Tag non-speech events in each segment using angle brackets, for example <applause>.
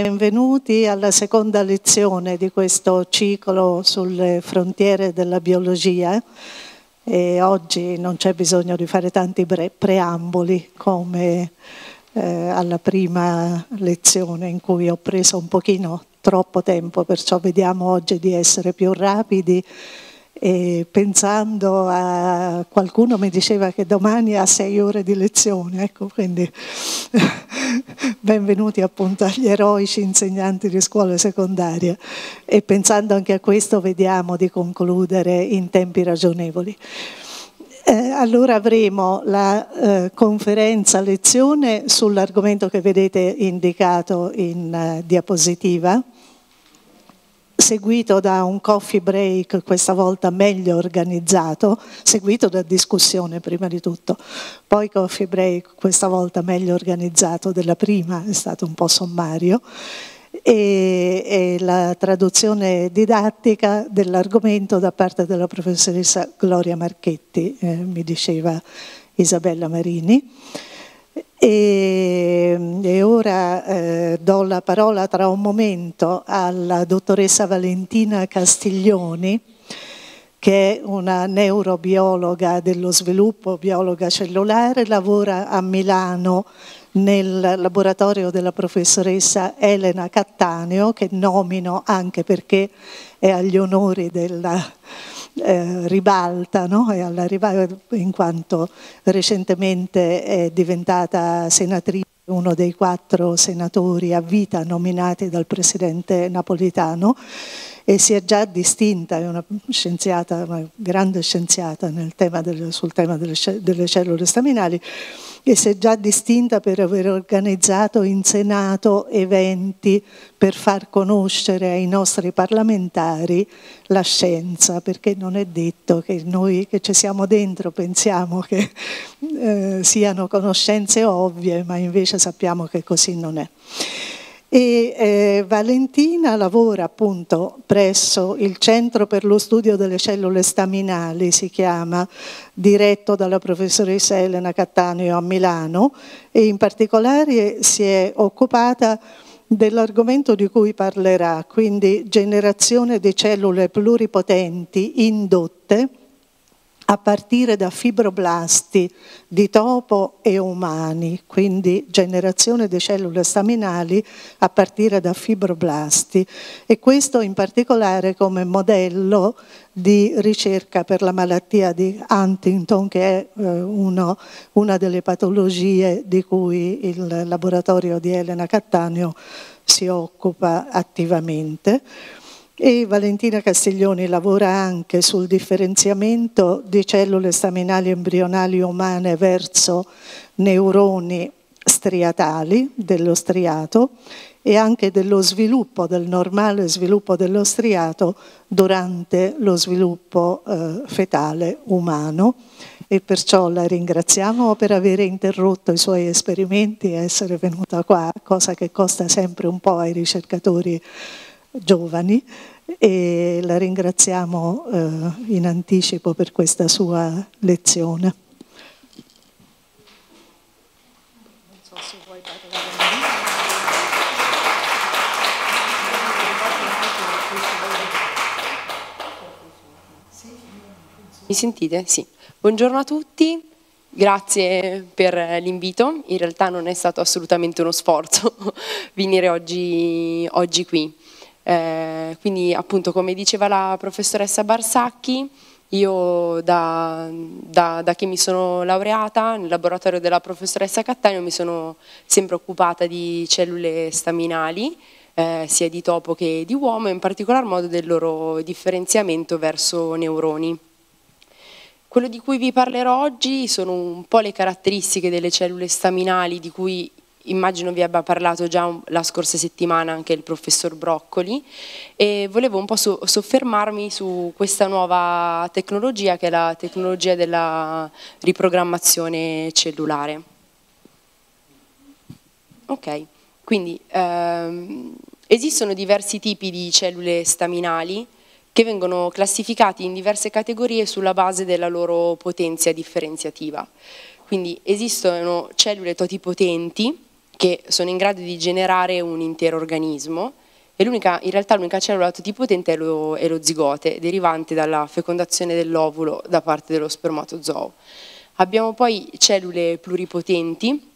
Benvenuti alla seconda lezione di questo ciclo sulle frontiere della biologia. E oggi non c'è bisogno di fare tanti preamboli come eh, alla prima lezione in cui ho preso un pochino troppo tempo, perciò vediamo oggi di essere più rapidi e pensando a qualcuno mi diceva che domani ha sei ore di lezione, ecco, quindi <laughs> benvenuti appunto agli eroici insegnanti di scuola secondaria e pensando anche a questo vediamo di concludere in tempi ragionevoli. Eh, allora avremo la eh, conferenza lezione sull'argomento che vedete indicato in eh, diapositiva seguito da un coffee break, questa volta meglio organizzato, seguito da discussione prima di tutto. Poi coffee break, questa volta meglio organizzato della prima, è stato un po' sommario. E, e la traduzione didattica dell'argomento da parte della professoressa Gloria Marchetti, eh, mi diceva Isabella Marini. E, e ora eh, do la parola tra un momento alla dottoressa Valentina Castiglioni, che è una neurobiologa dello sviluppo, biologa cellulare, lavora a Milano nel laboratorio della professoressa Elena Cattaneo, che nomino anche perché è agli onori della eh, ribalta no? in quanto recentemente è diventata senatrice uno dei quattro senatori a vita nominati dal presidente napolitano e si è già distinta, è una scienziata, una grande scienziata tema delle, sul tema delle, delle cellule staminali che si è già distinta per aver organizzato in Senato eventi per far conoscere ai nostri parlamentari la scienza, perché non è detto che noi che ci siamo dentro pensiamo che eh, siano conoscenze ovvie, ma invece sappiamo che così non è. E eh, Valentina lavora appunto presso il Centro per lo Studio delle Cellule Staminali, si chiama, diretto dalla professoressa Elena Cattaneo a Milano e in particolare si è occupata dell'argomento di cui parlerà, quindi generazione di cellule pluripotenti indotte a partire da fibroblasti di topo e umani, quindi generazione di cellule staminali a partire da fibroblasti e questo in particolare come modello di ricerca per la malattia di Huntington che è eh, uno, una delle patologie di cui il laboratorio di Elena Cattaneo si occupa attivamente. E Valentina Castiglioni lavora anche sul differenziamento di cellule staminali embrionali umane verso neuroni striatali dello striato e anche dello sviluppo, del normale sviluppo dello striato durante lo sviluppo eh, fetale umano e perciò la ringraziamo per aver interrotto i suoi esperimenti e essere venuta qua, cosa che costa sempre un po' ai ricercatori giovani e la ringraziamo eh, in anticipo per questa sua lezione. Mi sentite? Sì. Buongiorno a tutti, grazie per l'invito. In realtà non è stato assolutamente uno sforzo <laughs> venire oggi, oggi qui. Eh, quindi appunto come diceva la professoressa Barsacchi, io da, da, da, che mi sono laureata nel laboratorio della professoressa Cattaneo mi sono sempre occupata di cellule staminali, eh, sia di topo che di uomo, in particolar modo del loro differenziamento verso neuroni. Quello di cui vi parlerò oggi sono un po' le caratteristiche delle cellule staminali di cui immagino vi abbia parlato già la scorsa settimana anche il professor Broccoli e volevo un po' soffermarmi su questa nuova tecnologia che è la tecnologia della riprogrammazione cellulare. Ok, quindi ehm, esistono diversi tipi di cellule staminali che vengono classificati in diverse categorie sulla base della loro potenza differenziativa. Quindi esistono cellule totipotenti, che sono in grado di generare un intero organismo e in realtà l'unica cellula totipotente è lo, è lo zigote, derivante dalla fecondazione dell'ovulo da parte dello spermatozoo. Abbiamo poi cellule pluripotenti,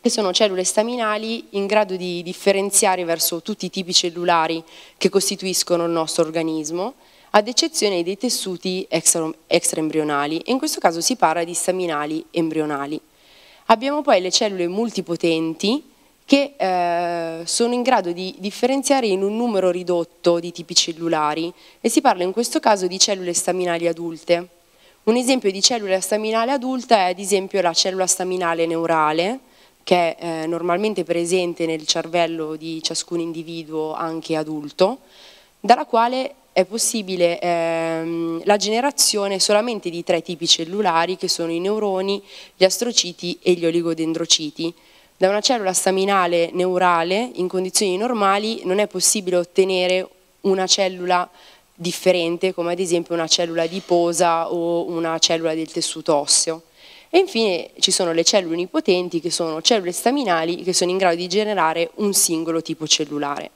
che sono cellule staminali in grado di differenziare verso tutti i tipi cellulari che costituiscono il nostro organismo, ad eccezione dei tessuti extraembrionali, e in questo caso si parla di staminali embrionali. Abbiamo poi le cellule multipotenti che eh, sono in grado di differenziare in un numero ridotto di tipi cellulari e si parla in questo caso di cellule staminali adulte. Un esempio di cellula staminale adulta è ad esempio la cellula staminale neurale, che è eh, normalmente presente nel cervello di ciascun individuo anche adulto, dalla quale è possibile ehm, la generazione solamente di tre tipi cellulari che sono i neuroni, gli astrociti e gli oligodendrociti. Da una cellula staminale neurale in condizioni normali non è possibile ottenere una cellula differente come ad esempio una cellula adiposa o una cellula del tessuto osseo. E infine ci sono le cellule unipotenti che sono cellule staminali che sono in grado di generare un singolo tipo cellulare.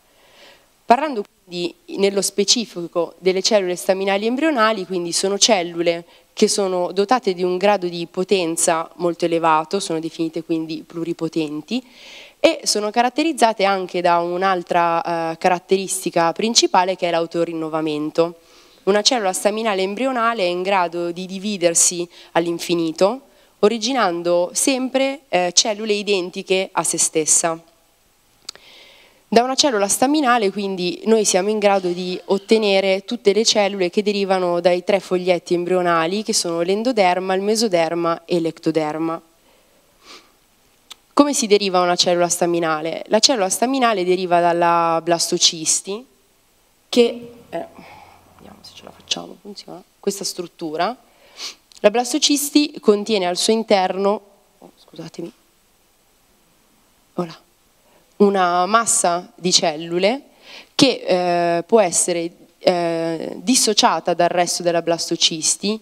Parlando quindi nello specifico delle cellule staminali embrionali, quindi sono cellule che sono dotate di un grado di potenza molto elevato, sono definite quindi pluripotenti, e sono caratterizzate anche da un'altra eh, caratteristica principale che è l'autorinnovamento. Una cellula staminale embrionale è in grado di dividersi all'infinito, originando sempre eh, cellule identiche a se stessa. Da una cellula staminale quindi noi siamo in grado di ottenere tutte le cellule che derivano dai tre foglietti embrionali che sono l'endoderma, il mesoderma e l'ectoderma. Come si deriva una cellula staminale? La cellula staminale deriva dalla blastocisti che... Eh, vediamo se ce la facciamo, funziona. Questa struttura. La blastocisti contiene al suo interno... Oh, scusatemi. Voilà una massa di cellule che eh, può essere eh, dissociata dal resto della blastocisti,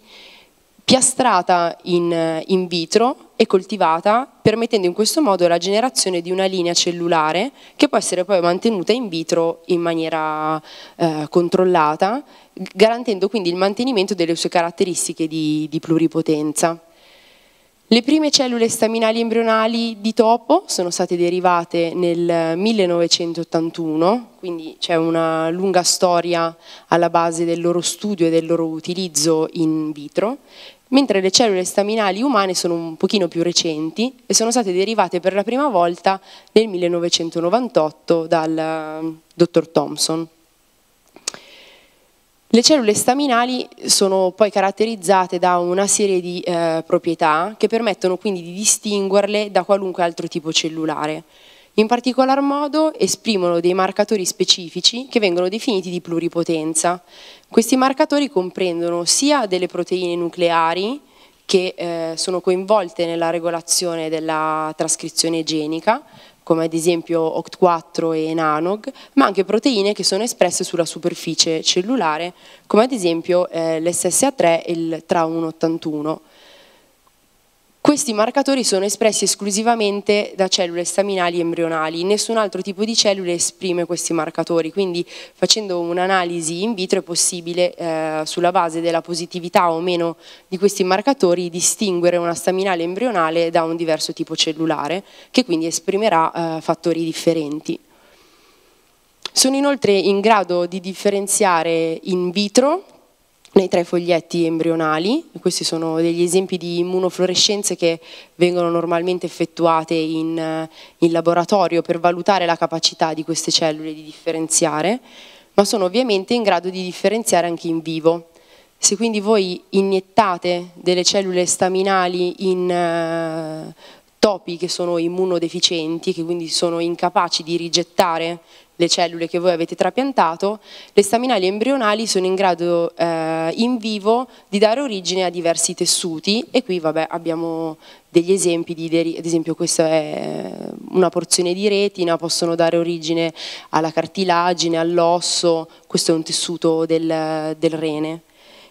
piastrata in, eh, in vitro e coltivata, permettendo in questo modo la generazione di una linea cellulare che può essere poi mantenuta in vitro in maniera eh, controllata, garantendo quindi il mantenimento delle sue caratteristiche di, di pluripotenza. Le prime cellule staminali embrionali di topo sono state derivate nel 1981, quindi c'è una lunga storia alla base del loro studio e del loro utilizzo in vitro, mentre le cellule staminali umane sono un pochino più recenti e sono state derivate per la prima volta nel 1998 dal eh, dottor Thompson. Le cellule staminali sono poi caratterizzate da una serie di eh, proprietà che permettono quindi di distinguerle da qualunque altro tipo cellulare. In particolar modo esprimono dei marcatori specifici che vengono definiti di pluripotenza. Questi marcatori comprendono sia delle proteine nucleari che eh, sono coinvolte nella regolazione della trascrizione genica, come ad esempio OCT4 e NANOG, ma anche proteine che sono espresse sulla superficie cellulare, come ad esempio eh, l'SSA3 e il TRA181 questi marcatori sono espressi esclusivamente da cellule staminali embrionali, nessun altro tipo di cellule esprime questi marcatori, quindi facendo un'analisi in vitro è possibile eh, sulla base della positività o meno di questi marcatori distinguere una staminale embrionale da un diverso tipo cellulare che quindi esprimerà eh, fattori differenti. Sono inoltre in grado di differenziare in vitro nei tre foglietti embrionali, questi sono degli esempi di immunofluorescenze che vengono normalmente effettuate in, eh, in, laboratorio per valutare la capacità di queste cellule di differenziare, ma sono ovviamente in grado di differenziare anche in vivo. Se quindi voi iniettate delle cellule staminali in eh, topi che sono immunodeficienti, che quindi sono incapaci di rigettare le cellule che voi avete trapiantato, le staminali embrionali sono in grado eh, in vivo di dare origine a diversi tessuti e qui vabbè, abbiamo degli esempi, di, ad esempio questa è una porzione di retina, possono dare origine alla cartilagine, all'osso, questo è un tessuto del, del rene.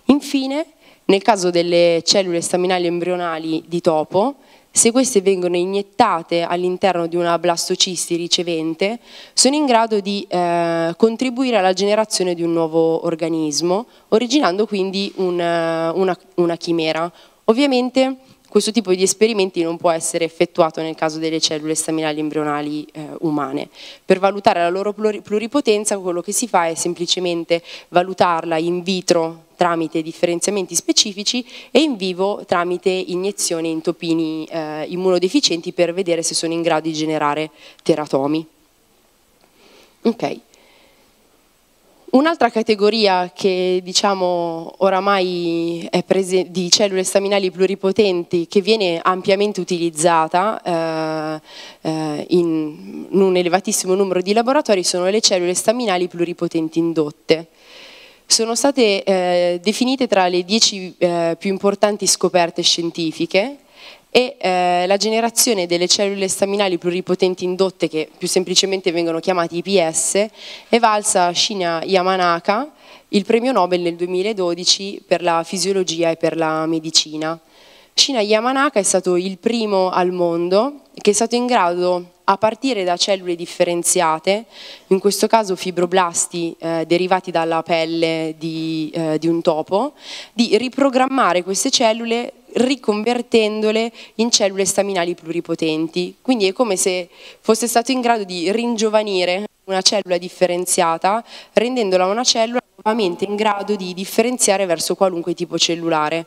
Infine, nel caso delle cellule staminali embrionali di topo, se queste vengono iniettate all'interno di una blastocisti ricevente, sono in grado di eh, contribuire alla generazione di un nuovo organismo, originando quindi un, eh, una, una chimera. Ovviamente questo tipo di esperimenti non può essere effettuato nel caso delle cellule staminali embrionali eh, umane. Per valutare la loro pluripotenza quello che si fa è semplicemente valutarla in vitro tramite differenziamenti specifici e in vivo tramite iniezione in topini eh, immunodeficienti per vedere se sono in grado di generare teratomi. Okay. Un'altra categoria che diciamo oramai è di cellule staminali pluripotenti che viene ampiamente utilizzata eh, eh, in, in un elevatissimo numero di laboratori sono le cellule staminali pluripotenti indotte sono state eh, definite tra le dieci eh, più importanti scoperte scientifiche e eh, la generazione delle cellule staminali pluripotenti indotte, che più semplicemente vengono chiamate IPS, è valsa Shinya Yamanaka il premio Nobel nel 2012 per la fisiologia e per la medicina. Shina Yamanaka è stato il primo al mondo che è stato in grado, a partire da cellule differenziate, in questo caso fibroblasti eh, derivati dalla pelle di, eh, di un topo, di riprogrammare queste cellule riconvertendole in cellule staminali pluripotenti. Quindi è come se fosse stato in grado di ringiovanire una cellula differenziata, rendendola una cellula nuovamente in grado di differenziare verso qualunque tipo cellulare.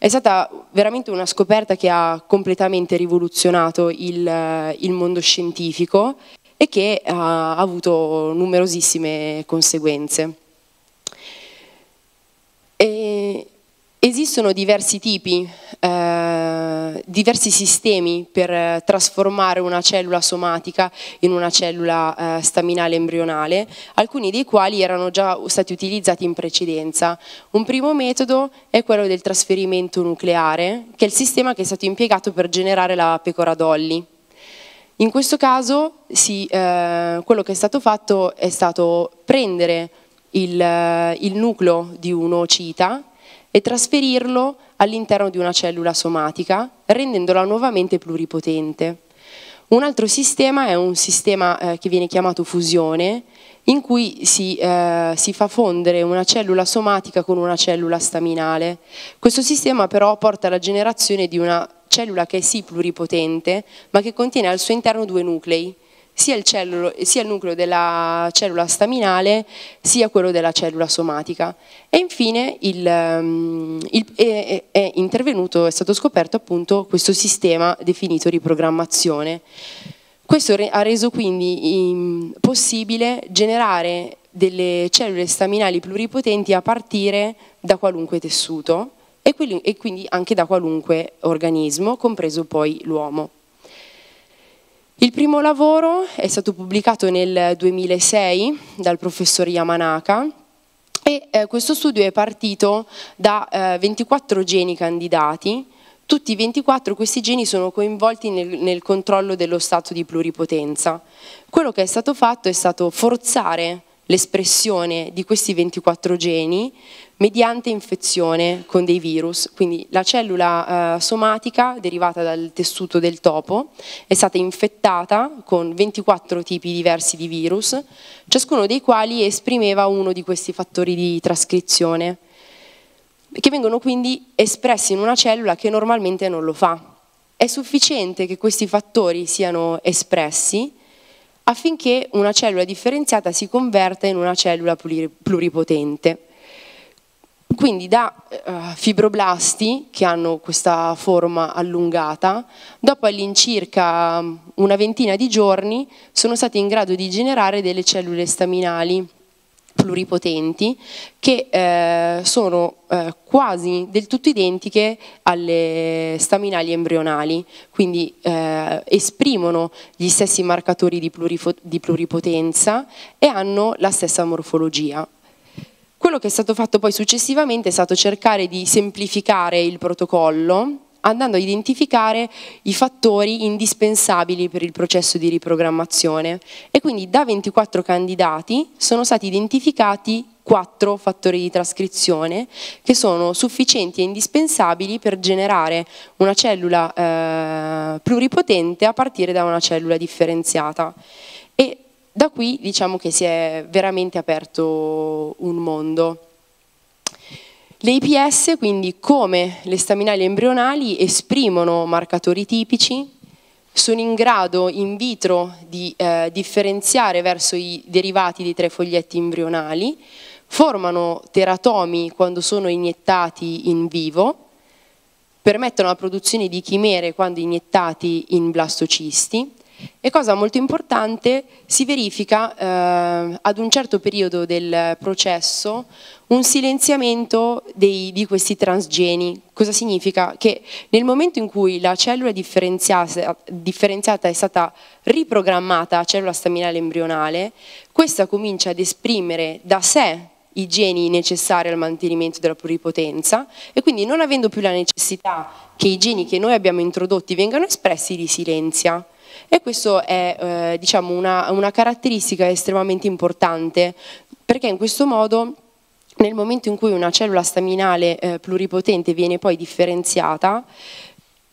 È stata veramente una scoperta che ha completamente rivoluzionato il, il mondo scientifico e che ha avuto numerosissime conseguenze. E esistono diversi tipi eh, diversi sistemi per eh, trasformare una cellula somatica in una cellula eh, staminale embrionale, alcuni dei quali erano già stati utilizzati in precedenza. Un primo metodo è quello del trasferimento nucleare, che è il sistema che è stato impiegato per generare la pecora Dolly. In questo caso sì, eh, quello che è stato fatto è stato prendere il, eh, il nucleo di un ocita e trasferirlo all'interno di una cellula somatica, rendendola nuovamente pluripotente. Un altro sistema è un sistema eh, che viene chiamato fusione, in cui si, eh, si, fa fondere una cellula somatica con una cellula staminale. Questo sistema però porta alla generazione di una cellula che è sì pluripotente, ma che contiene al suo interno due nuclei, sia il, cellulo, sia il nucleo della cellula staminale sia quello della cellula somatica. E infine il, ehm, il, è, è intervenuto, è stato scoperto appunto questo sistema definito riprogrammazione. Questo ha reso quindi ehm, possibile generare delle cellule staminali pluripotenti a partire da qualunque tessuto e quindi anche da qualunque organismo, compreso poi l'uomo. Il primo lavoro è stato pubblicato nel 2006 dal professor Yamanaka e eh, questo studio è partito da eh, 24 geni candidati. Tutti i 24 questi geni sono coinvolti nel, nel controllo dello stato di pluripotenza. Quello che è stato fatto è stato forzare l'espressione di questi 24 geni mediante infezione con dei virus, quindi la cellula eh, somatica derivata dal tessuto del topo è stata infettata con 24 tipi diversi di virus, ciascuno dei quali esprimeva uno di questi fattori di trascrizione, che vengono quindi espressi in una cellula che normalmente non lo fa. È sufficiente che questi fattori siano espressi affinché una cellula differenziata si converta in una cellula pluripotente. Quindi da eh, fibroblasti, che hanno questa forma allungata, dopo all'incirca mm, una ventina di giorni sono stati in grado di generare delle cellule staminali pluripotenti che eh, sono eh, quasi del tutto identiche alle staminali embrionali, quindi eh, esprimono gli stessi marcatori di, plurifo- di pluripotenza e hanno la stessa morfologia. Quello che è stato fatto poi successivamente è stato cercare di semplificare il protocollo andando a identificare i fattori indispensabili per il processo di riprogrammazione e quindi da 24 candidati sono stati identificati quattro fattori di trascrizione che sono sufficienti e indispensabili per generare una cellula eh, pluripotente a partire da una cellula differenziata. E da qui diciamo che si è veramente aperto un mondo. Le IPS, quindi come le staminali embrionali, esprimono marcatori tipici, sono in grado in vitro di eh, differenziare verso i derivati dei tre foglietti embrionali, formano teratomi quando sono iniettati in vivo, permettono la produzione di chimere quando iniettati in blastocisti, e cosa molto importante, si verifica eh, ad un certo periodo del processo un silenziamento dei, di questi transgeni. Cosa significa? Che nel momento in cui la cellula differenziata, differenziata è stata riprogrammata a cellula staminale embrionale, questa comincia ad esprimere da sé i geni necessari al mantenimento della pluripotenza e quindi non avendo più la necessità che i geni che noi abbiamo introdotti vengano espressi, li silenzia. E questa è eh, diciamo una, una caratteristica estremamente importante, perché in questo modo nel momento in cui una cellula staminale eh, pluripotente viene poi differenziata,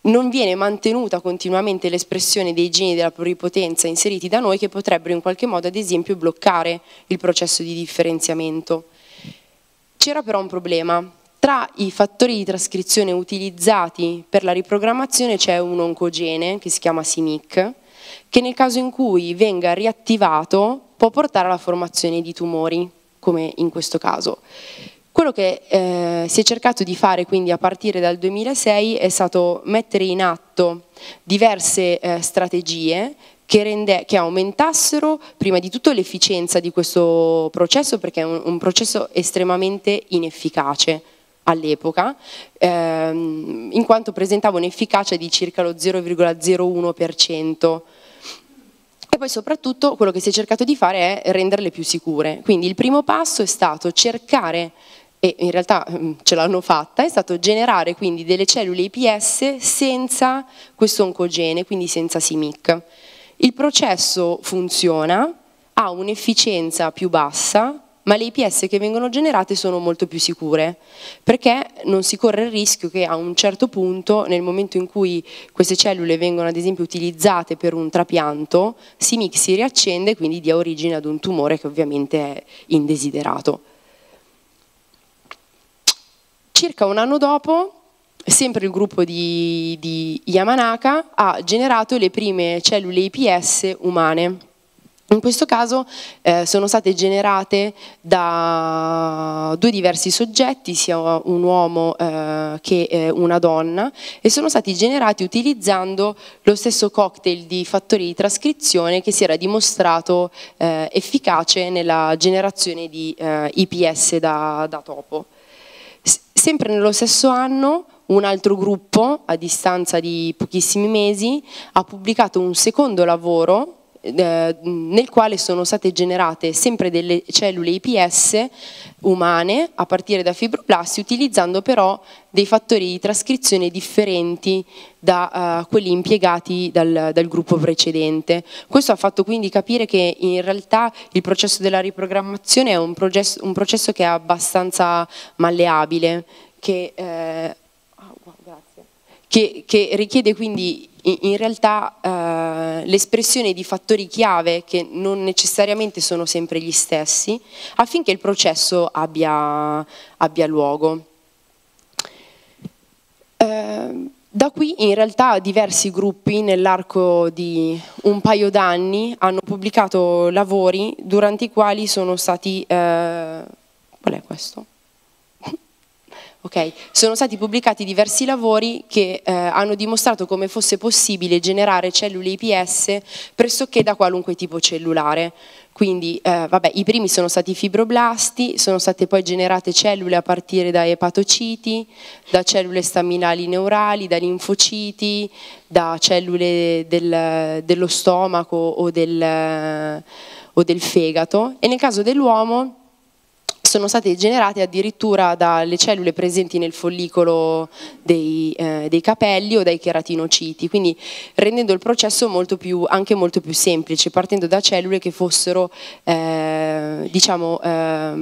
non viene mantenuta continuamente l'espressione dei geni della pluripotenza inseriti da noi che potrebbero in qualche modo, ad esempio, bloccare il processo di differenziamento. C'era però un problema, tra i fattori di trascrizione utilizzati per la riprogrammazione c'è un oncogene che si chiama SIMIC, che nel caso in cui venga riattivato può portare alla formazione di tumori, come in questo caso. Quello che eh, si è cercato di fare quindi a partire dal 2006 è stato mettere in atto diverse eh, strategie che, rende, che, aumentassero prima di tutto l'efficienza di questo processo perché è un, un processo estremamente inefficace all'epoca, ehm, in quanto presentava un'efficacia di circa lo 0,01%. E poi soprattutto quello che si è cercato di fare è renderle più sicure. Quindi il primo passo è stato cercare e in realtà mm, ce l'hanno fatta, è stato generare quindi delle cellule IPS senza questo oncogene, quindi senza SIMIC. Il processo funziona, ha un'efficienza più bassa, ma le IPS che vengono generate sono molto più sicure, perché non si corre il rischio che a un certo punto, nel momento in cui queste cellule vengono ad esempio utilizzate per un trapianto, si mix, si riaccende e quindi dia origine ad un tumore che ovviamente è indesiderato. Circa un anno dopo, sempre il gruppo di, di Yamanaka ha generato le prime cellule IPS umane in questo caso eh, sono state generate da due diversi soggetti, sia un uomo eh, che eh, una donna, e sono stati generati utilizzando lo stesso cocktail di fattori di trascrizione che si era dimostrato eh, efficace nella generazione di eh, IPS da, da topo. S sempre nello stesso anno un altro gruppo, a distanza di pochissimi mesi, ha pubblicato un secondo lavoro eh, nel quale sono state generate sempre delle cellule IPS umane a partire da fibroblasti utilizzando però dei fattori di trascrizione differenti da uh, quelli impiegati dal, dal, gruppo precedente. Questo ha fatto quindi capire che in realtà il processo della riprogrammazione è un processo, un processo che è abbastanza malleabile, che, eh, ah, che, che richiede quindi in realtà eh, l'espressione di fattori chiave che non necessariamente sono sempre gli stessi affinché il processo abbia, abbia luogo. Eh, da qui in realtà diversi gruppi nell'arco di un paio d'anni hanno pubblicato lavori durante i quali sono stati... Eh, qual è questo? Okay. Sono stati pubblicati diversi lavori che eh, hanno dimostrato come fosse possibile generare cellule IPS pressoché da qualunque tipo cellulare. Quindi eh, vabbè, i primi sono stati i fibroblasti, sono state poi generate cellule a partire da epatociti, da cellule staminali neurali, da linfociti, da cellule del, dello stomaco o del, o del fegato e nel caso dell'uomo sono state generate addirittura dalle cellule presenti nel follicolo dei, eh, dei, capelli o dai cheratinociti, quindi rendendo il processo molto più, anche molto più semplice, partendo da cellule che fossero eh, diciamo, eh,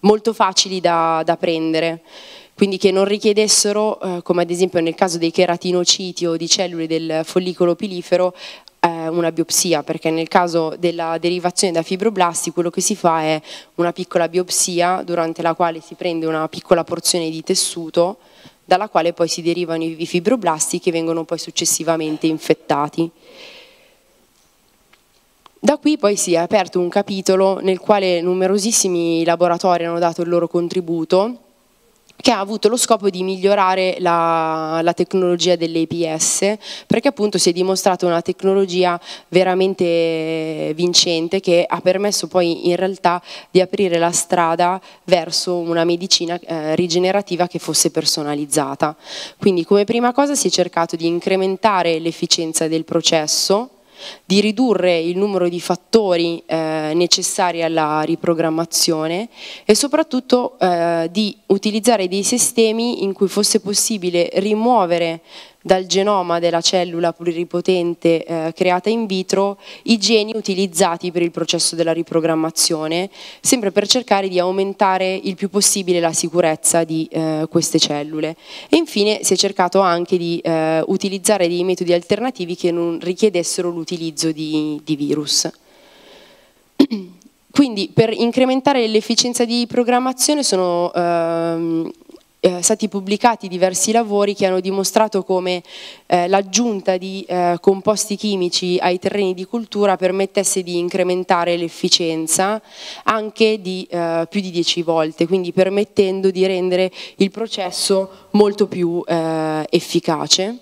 molto facili da, da, prendere, quindi che non richiedessero, eh, come ad esempio nel caso dei cheratinociti o di cellule del follicolo pilifero, eh, una biopsia, perché nel caso della derivazione da fibroblasti quello che si fa è una piccola biopsia durante la quale si prende una piccola porzione di tessuto dalla quale poi si derivano i fibroblasti che vengono poi successivamente infettati. Da qui poi si è aperto un capitolo nel quale numerosissimi laboratori hanno dato il loro contributo che ha avuto lo scopo di migliorare la, la tecnologia dell'APS perché appunto si è dimostrata una tecnologia veramente vincente che ha permesso poi in realtà di aprire la strada verso una medicina eh, rigenerativa che fosse personalizzata. Quindi come prima cosa si è cercato di incrementare l'efficienza del processo di ridurre il numero di fattori eh, necessari alla riprogrammazione e soprattutto eh, di utilizzare dei sistemi in cui fosse possibile rimuovere dal genoma della cellula pluripotente eh, creata in vitro i geni utilizzati per il processo della riprogrammazione, sempre per cercare di aumentare il più possibile la sicurezza di eh, queste cellule. E infine si è cercato anche di eh, utilizzare dei metodi alternativi che non richiedessero l'utilizzo di, di virus. <clears throat> Quindi per incrementare l'efficienza di programmazione sono ehm, eh, stati pubblicati diversi lavori che hanno dimostrato come eh, l'aggiunta di eh, composti chimici ai terreni di cultura permettesse di incrementare l'efficienza anche di eh, più di 10 volte, quindi permettendo di rendere il processo molto più eh, efficace.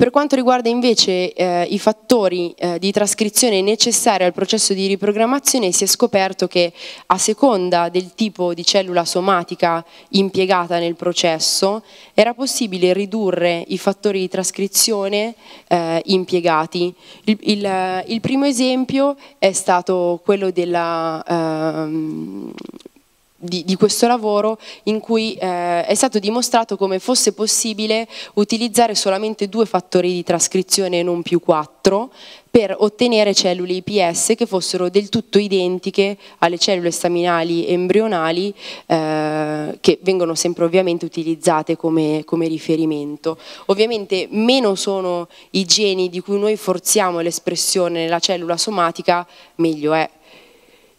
Per quanto riguarda invece eh, i fattori eh, di trascrizione necessari al processo di riprogrammazione, si è scoperto che a seconda del tipo di cellula somatica impiegata nel processo, era possibile ridurre i fattori di trascrizione eh, impiegati. Il, il, il, primo esempio è stato quello della... Ehm, di, di, questo lavoro in cui eh, è stato dimostrato come fosse possibile utilizzare solamente due fattori di trascrizione e non più quattro per ottenere cellule IPS che fossero del tutto identiche alle cellule staminali embrionali eh, che vengono sempre ovviamente utilizzate come, come riferimento. Ovviamente meno sono i geni di cui noi forziamo l'espressione nella cellula somatica, meglio è.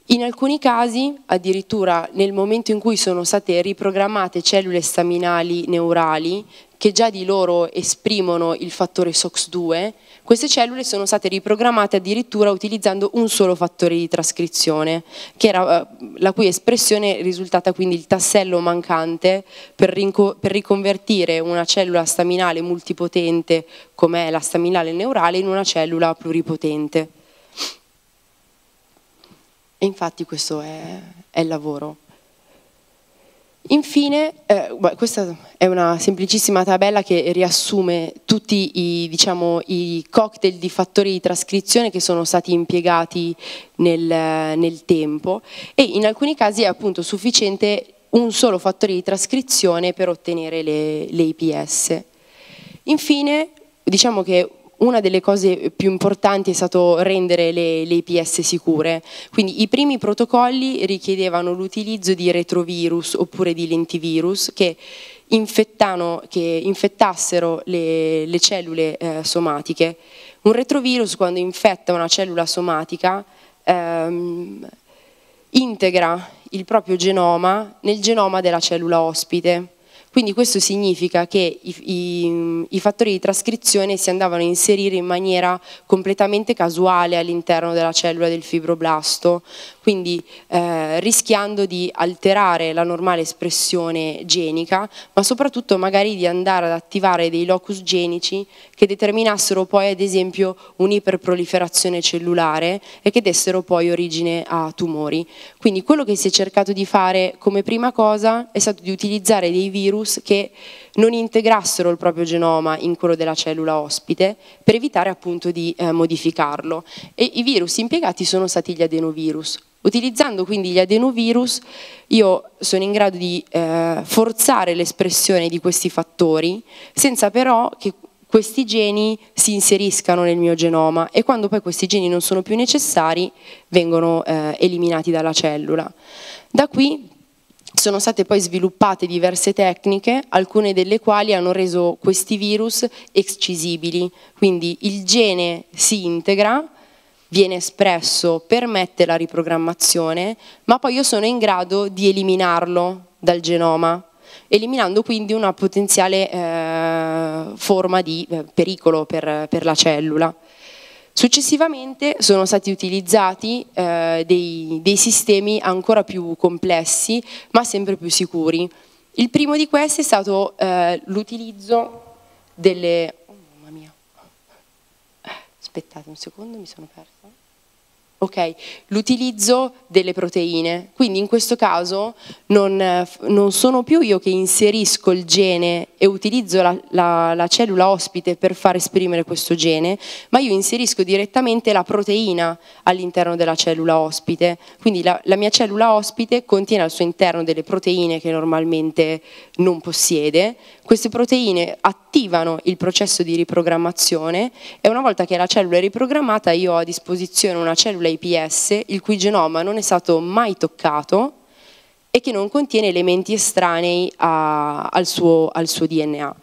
In alcuni casi, addirittura nel momento in cui sono state riprogrammate cellule staminali neurali, che già di loro esprimono il fattore SOX2, queste cellule sono state riprogrammate addirittura utilizzando un solo fattore di trascrizione, era, eh, la cui espressione è risultata quindi il tassello mancante per, per riconvertire una cellula staminale multipotente, come è la staminale neurale, in una cellula pluripotente. E infatti questo è, è il lavoro. Infine, eh, questa è una semplicissima tabella che riassume tutti i, diciamo, i, cocktail di fattori di trascrizione che sono stati impiegati nel, nel tempo e in alcuni casi è appunto sufficiente un solo fattore di trascrizione per ottenere le, le IPS. Infine, diciamo che una delle cose più importanti è stato rendere le, le IPS sicure. Quindi i primi protocolli richiedevano l'utilizzo di retrovirus oppure di lentivirus che che infettassero le, le cellule eh, somatiche. Un retrovirus quando infetta una cellula somatica ehm, integra il proprio genoma nel genoma della cellula ospite quindi questo significa che i, i, i fattori di trascrizione si andavano a inserire in maniera completamente casuale all'interno della cellula del fibroblasto, quindi eh, rischiando di alterare la normale espressione genica, ma soprattutto magari di andare ad attivare dei locus genici che determinassero poi ad esempio un'iperproliferazione cellulare e che dessero poi origine a tumori. Quindi quello che si è cercato di fare come prima cosa è stato di utilizzare dei virus che non integrassero il proprio genoma in quello della cellula ospite per evitare appunto di eh, modificarlo. E i virus impiegati sono stati gli adenovirus. Utilizzando quindi gli adenovirus io sono in grado di eh, forzare l'espressione di questi fattori senza però che questi geni si inseriscano nel mio genoma e quando poi questi geni non sono più necessari vengono eh, eliminati dalla cellula. Da qui sono state poi sviluppate diverse tecniche, alcune delle quali hanno reso questi virus excisibili, quindi il gene si integra, viene espresso, permette la riprogrammazione, ma poi io sono in grado di eliminarlo dal genoma, eliminando quindi una potenziale eh, forma di eh, pericolo per, per la cellula. Successivamente sono stati utilizzati eh, dei, dei sistemi ancora più complessi ma sempre più sicuri. Il primo di questi è stato eh, l'utilizzo delle... Oh mamma mia, eh, aspettate un secondo, mi sono persa okay? l'utilizzo delle proteine. Quindi in questo caso non, non, sono più io che inserisco il gene e utilizzo la, la, la cellula ospite per far esprimere questo gene, ma io inserisco direttamente la proteina all'interno della cellula ospite. Quindi la, la mia cellula ospite contiene al suo interno delle proteine che normalmente non possiede, queste proteine attivano il processo di riprogrammazione e una volta che la cellula è riprogrammata io ho a disposizione una cellula IPS il cui genoma non è stato mai toccato e che non contiene elementi estranei a, al, suo, al suo DNA.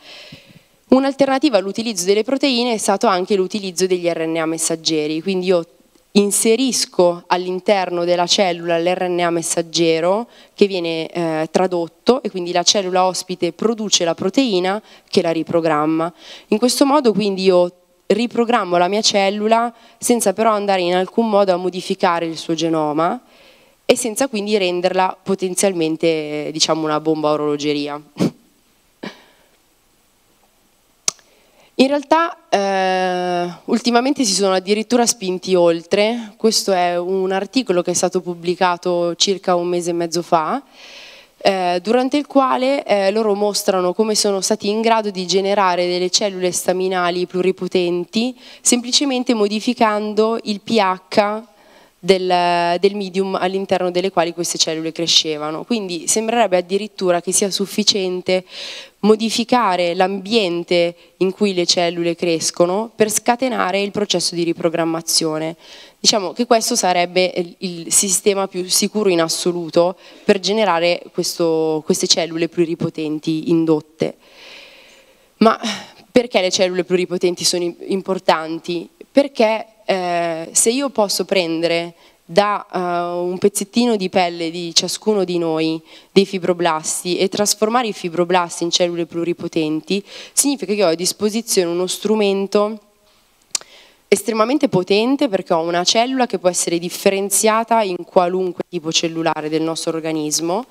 Un'alternativa all'utilizzo delle proteine è stato anche l'utilizzo degli RNA messaggeri, quindi io inserisco all'interno della cellula l'RNA messaggero che viene eh, tradotto e quindi la cellula ospite produce la proteina che la riprogramma. In questo modo quindi io riprogrammo la mia cellula senza però andare in alcun modo a modificare il suo genoma e senza quindi renderla potenzialmente diciamo una bomba orologeria. <laughs> In realtà eh, ultimamente si sono addirittura spinti oltre, questo è un articolo che è stato pubblicato circa un mese e mezzo fa, eh, durante il quale eh, loro mostrano come sono stati in grado di generare delle cellule staminali pluripotenti semplicemente modificando il pH del, del medium all'interno delle quali queste cellule crescevano. Quindi sembrerebbe addirittura che sia sufficiente modificare l'ambiente in cui le cellule crescono per scatenare il processo di riprogrammazione. Diciamo che questo sarebbe il sistema più sicuro in assoluto per generare questo, queste cellule pluripotenti indotte. Ma perché le cellule pluripotenti sono importanti? Perché eh, se io posso prendere da uh, un pezzettino di pelle di ciascuno di noi dei fibroblasti e trasformare i fibroblasti in cellule pluripotenti, significa che ho a disposizione uno strumento estremamente potente perché ho una cellula che può essere differenziata in qualunque tipo cellulare del nostro organismo,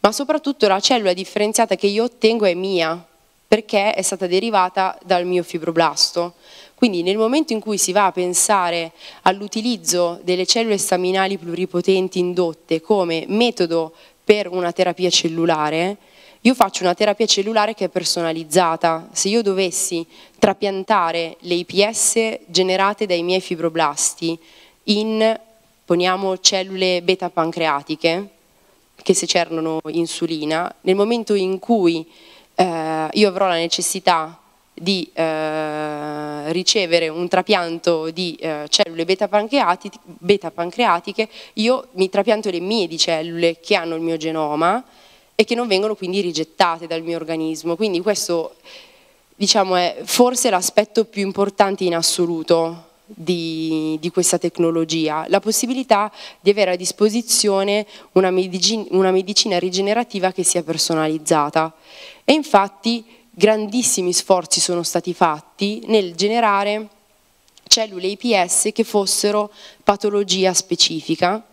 ma soprattutto la cellula differenziata che io ottengo è mia, perché è stata derivata dal mio fibroblasto. Quindi nel momento in cui si va a pensare all'utilizzo delle cellule staminali pluripotenti indotte come metodo per una terapia cellulare, io faccio una terapia cellulare che è personalizzata. Se io dovessi trapiantare le IPS generate dai miei fibroblasti in, poniamo, cellule beta pancreatiche, che secernono insulina, nel momento in cui eh, io avrò la necessità di eh, ricevere un trapianto di eh, cellule beta, beta pancreatiche, io mi trapianto le mie di cellule che hanno il mio genoma e che non vengono quindi rigettate dal mio organismo. Quindi questo diciamo, è forse l'aspetto più importante in assoluto di, di, questa tecnologia, la possibilità di avere a disposizione una medicina, una medicina rigenerativa che sia personalizzata. E infatti grandissimi sforzi sono stati fatti nel generare cellule IPS che fossero patologia specifica,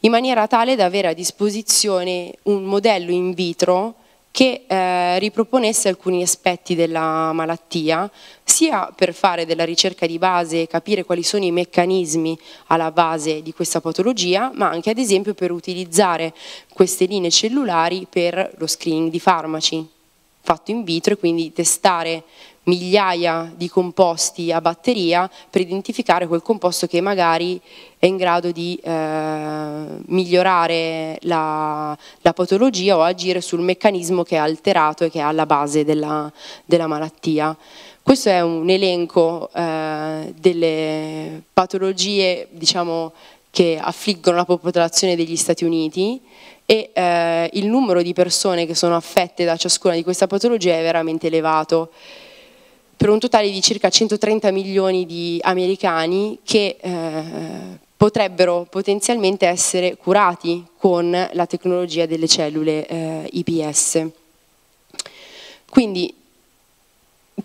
in maniera tale da avere a disposizione un modello in vitro che eh, riproponesse alcuni aspetti della malattia, sia per fare della ricerca di base e capire quali sono i meccanismi alla base di questa patologia, ma anche ad esempio per utilizzare queste linee cellulari per lo screening di farmaci fatto in vitro e quindi testare migliaia di composti a batteria per identificare quel composto che magari è in grado di eh, migliorare la, la, patologia o agire sul meccanismo che è alterato e che è alla base della, della malattia. Questo è un elenco eh, delle patologie, diciamo, che affliggono la popolazione degli Stati Uniti e eh, il numero di persone che sono affette da ciascuna di queste patologie è veramente elevato per un totale di circa 130 milioni di americani che eh, potrebbero potenzialmente essere curati con la tecnologia delle cellule eh, IPS. Quindi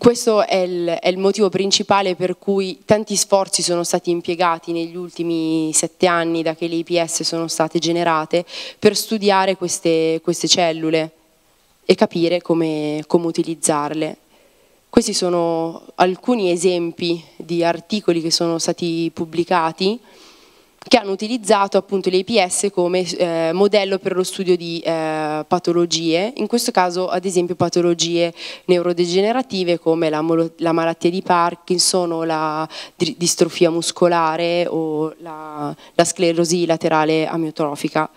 questo è il, è il, motivo principale per cui tanti sforzi sono stati impiegati negli ultimi sette anni da che le IPS sono state generate per studiare queste, queste cellule e capire come, come utilizzarle. Questi sono alcuni esempi di articoli che sono stati pubblicati che hanno utilizzato appunto l'IPS come eh, modello per lo studio di eh, patologie, in questo caso ad esempio patologie neurodegenerative come la, la malattia di Parkinson o la distrofia muscolare o la, la sclerosi laterale amiotrofica.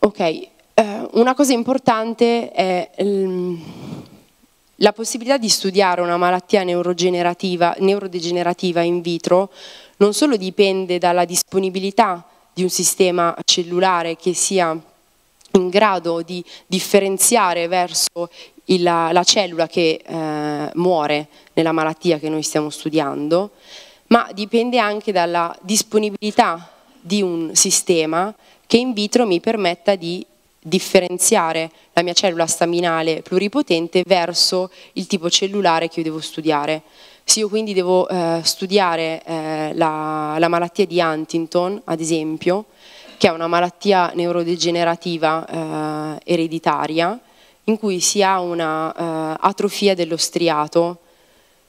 Ok, eh, una cosa importante è... Il ehm, la possibilità di studiare una malattia neurodegenerativa in vitro non solo dipende dalla disponibilità di un sistema cellulare che sia in grado di differenziare verso il, la, la, cellula che eh, muore nella malattia che noi stiamo studiando, ma dipende anche dalla disponibilità di un sistema che in vitro mi permetta di differenziare la mia cellula staminale pluripotente verso il tipo cellulare che io devo studiare. Se io quindi devo eh, studiare eh, la, la, malattia di Huntington, ad esempio, che è una malattia neurodegenerativa eh, ereditaria, in cui si ha un'atrofia eh, dello striato,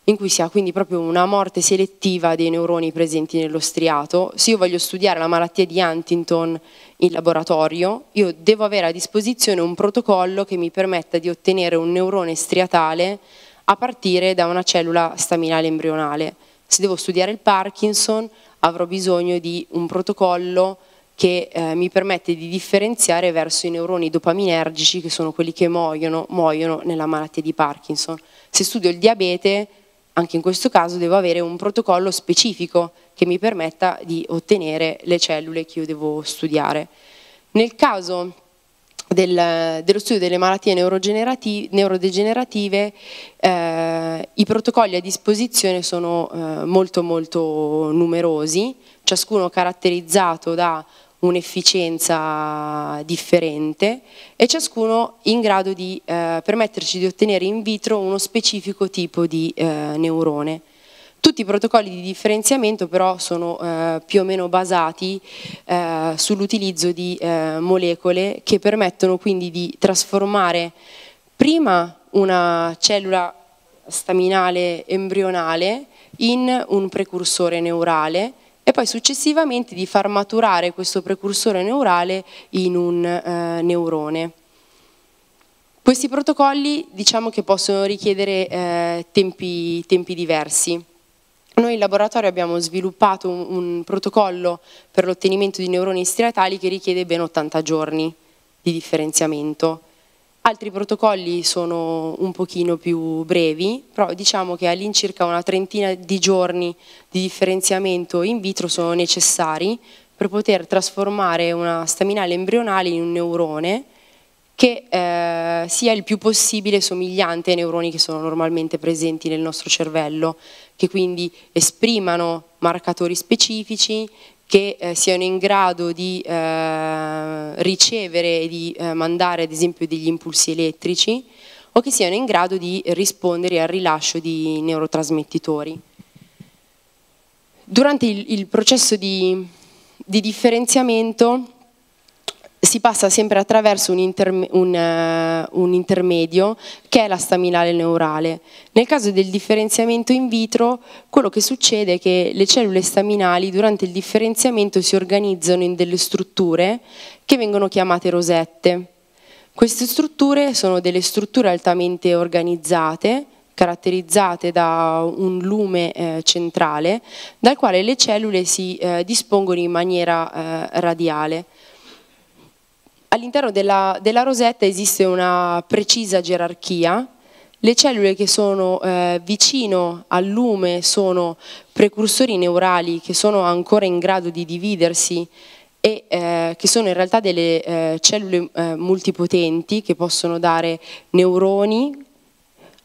in cui si ha quindi proprio una morte selettiva dei neuroni presenti nello striato. Se io voglio studiare la malattia di Huntington in laboratorio, io devo avere a disposizione un protocollo che mi permetta di ottenere un neurone striatale a partire da una cellula staminale embrionale. Se devo studiare il Parkinson avrò bisogno di un protocollo che eh, mi permette di differenziare verso i neuroni dopaminergici che sono quelli che muoiono, muoiono nella malattia di Parkinson. Se studio il diabete, anche in questo caso devo avere un protocollo specifico che mi permetta di ottenere le cellule che io devo studiare. Nel caso del, dello studio delle malattie neurodegenerative eh, i protocolli a disposizione sono eh, molto molto numerosi, ciascuno caratterizzato da un'efficienza differente e ciascuno in grado di eh, permetterci di ottenere in vitro uno specifico tipo di eh, neurone. Tutti i protocolli di differenziamento però sono eh, più o meno basati eh, sull'utilizzo di eh, molecole che permettono quindi di trasformare prima una cellula staminale embrionale in un precursore neurale e poi successivamente di far maturare questo precursore neurale in un eh, neurone. Questi protocolli diciamo che possono richiedere eh, tempi, tempi diversi. Noi in laboratorio abbiamo sviluppato un, un protocollo per l'ottenimento di neuroni striatali che richiede ben 80 giorni di differenziamento. Altri protocolli sono un pochino più brevi, però diciamo che all'incirca una trentina di giorni di differenziamento in vitro sono necessari per poter trasformare una staminale embrionale in un neurone che eh, sia il più possibile somigliante ai neuroni che sono normalmente presenti nel nostro cervello, che quindi esprimano marcatori specifici, che eh, siano in grado di eh, ricevere e di eh, mandare ad esempio degli impulsi elettrici o che siano in grado di rispondere al rilascio di neurotrasmettitori. Durante il, il processo di, di differenziamento si passa sempre attraverso un, interme un, uh, un, intermedio che è la staminale neurale. Nel caso del differenziamento in vitro, quello che succede è che le cellule staminali durante il differenziamento si organizzano in delle strutture che vengono chiamate rosette. Queste strutture sono delle strutture altamente organizzate, caratterizzate da un lume eh, centrale, dal quale le cellule si eh, dispongono in maniera eh, radiale all'interno della, della, rosetta esiste una precisa gerarchia, le cellule che sono eh, vicino al lume sono precursori neurali che sono ancora in grado di dividersi e eh, che sono in realtà delle eh, cellule eh, multipotenti che possono dare neuroni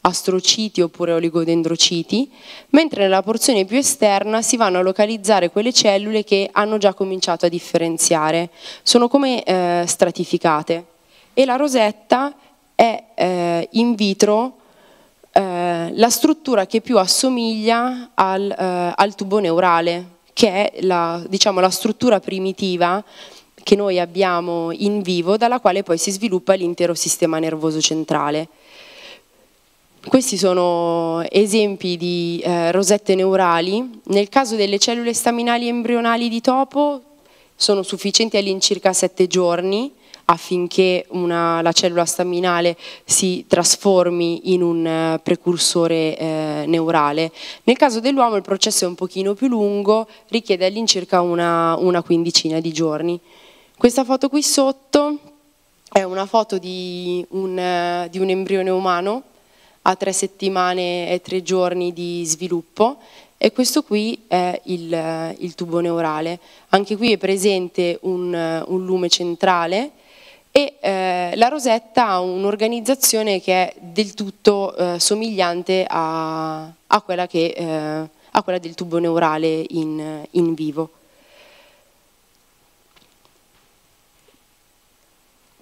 astrociti oppure oligodendrociti, mentre nella porzione più esterna si vanno a localizzare quelle cellule che hanno già cominciato a differenziare, sono come eh, stratificate e la rosetta è eh, in vitro eh, la struttura che più assomiglia al, eh, al tubo neurale, che è la, diciamo, la struttura primitiva che noi abbiamo in vivo, dalla quale poi si sviluppa l'intero sistema nervoso centrale. Questi sono esempi di eh, rosette neurali. Nel caso delle cellule staminali embrionali di topo sono sufficienti all'incirca 7 giorni affinché una, la cellula staminale si trasformi in un eh, precursore eh, neurale. Nel caso dell'uomo il processo è un pochino più lungo, richiede all'incirca una, una quindicina di giorni. Questa foto qui sotto è una foto di un, eh, di un embrione umano a tre settimane e tre giorni di sviluppo e questo qui è il, il tubo neurale. Anche qui è presente un, un lume centrale e eh, la rosetta ha un'organizzazione che è del tutto eh, somigliante a, a, quella che, eh, a, quella del tubo neurale in, in vivo.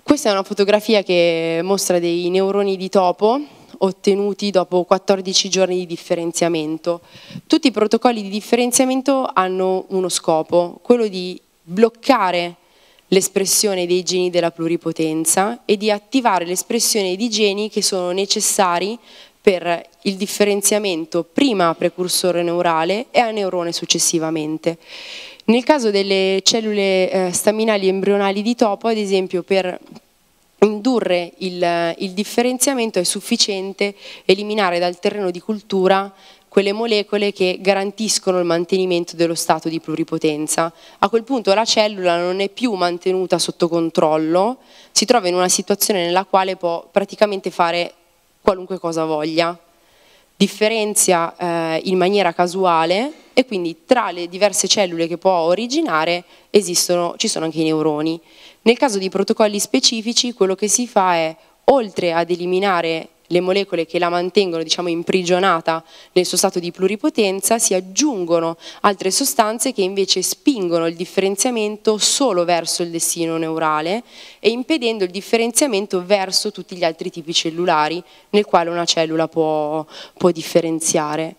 Questa è una fotografia che mostra dei neuroni di topo ottenuti dopo 14 giorni di differenziamento. Tutti i protocolli di differenziamento hanno uno scopo, quello di bloccare l'espressione dei geni della pluripotenza e di attivare l'espressione di geni che sono necessari per il differenziamento prima a precursore neurale e a neurone successivamente. Nel caso delle cellule eh, staminali embrionali di topo, ad esempio, per indurre il, il differenziamento è sufficiente eliminare dal terreno di cultura quelle molecole che garantiscono il mantenimento dello stato di pluripotenza. A quel punto la cellula non è più mantenuta sotto controllo, si trova in una situazione nella quale può praticamente fare qualunque cosa voglia, differenzia eh, in maniera casuale e quindi tra le diverse cellule che può originare esistono, ci sono anche i neuroni. Nel caso di protocolli specifici quello che si fa è, oltre ad eliminare le molecole che la mantengono diciamo, imprigionata nel suo stato di pluripotenza, si aggiungono altre sostanze che invece spingono il differenziamento solo verso il destino neurale e impedendo il differenziamento verso tutti gli altri tipi cellulari nel quale una cellula può, può differenziare.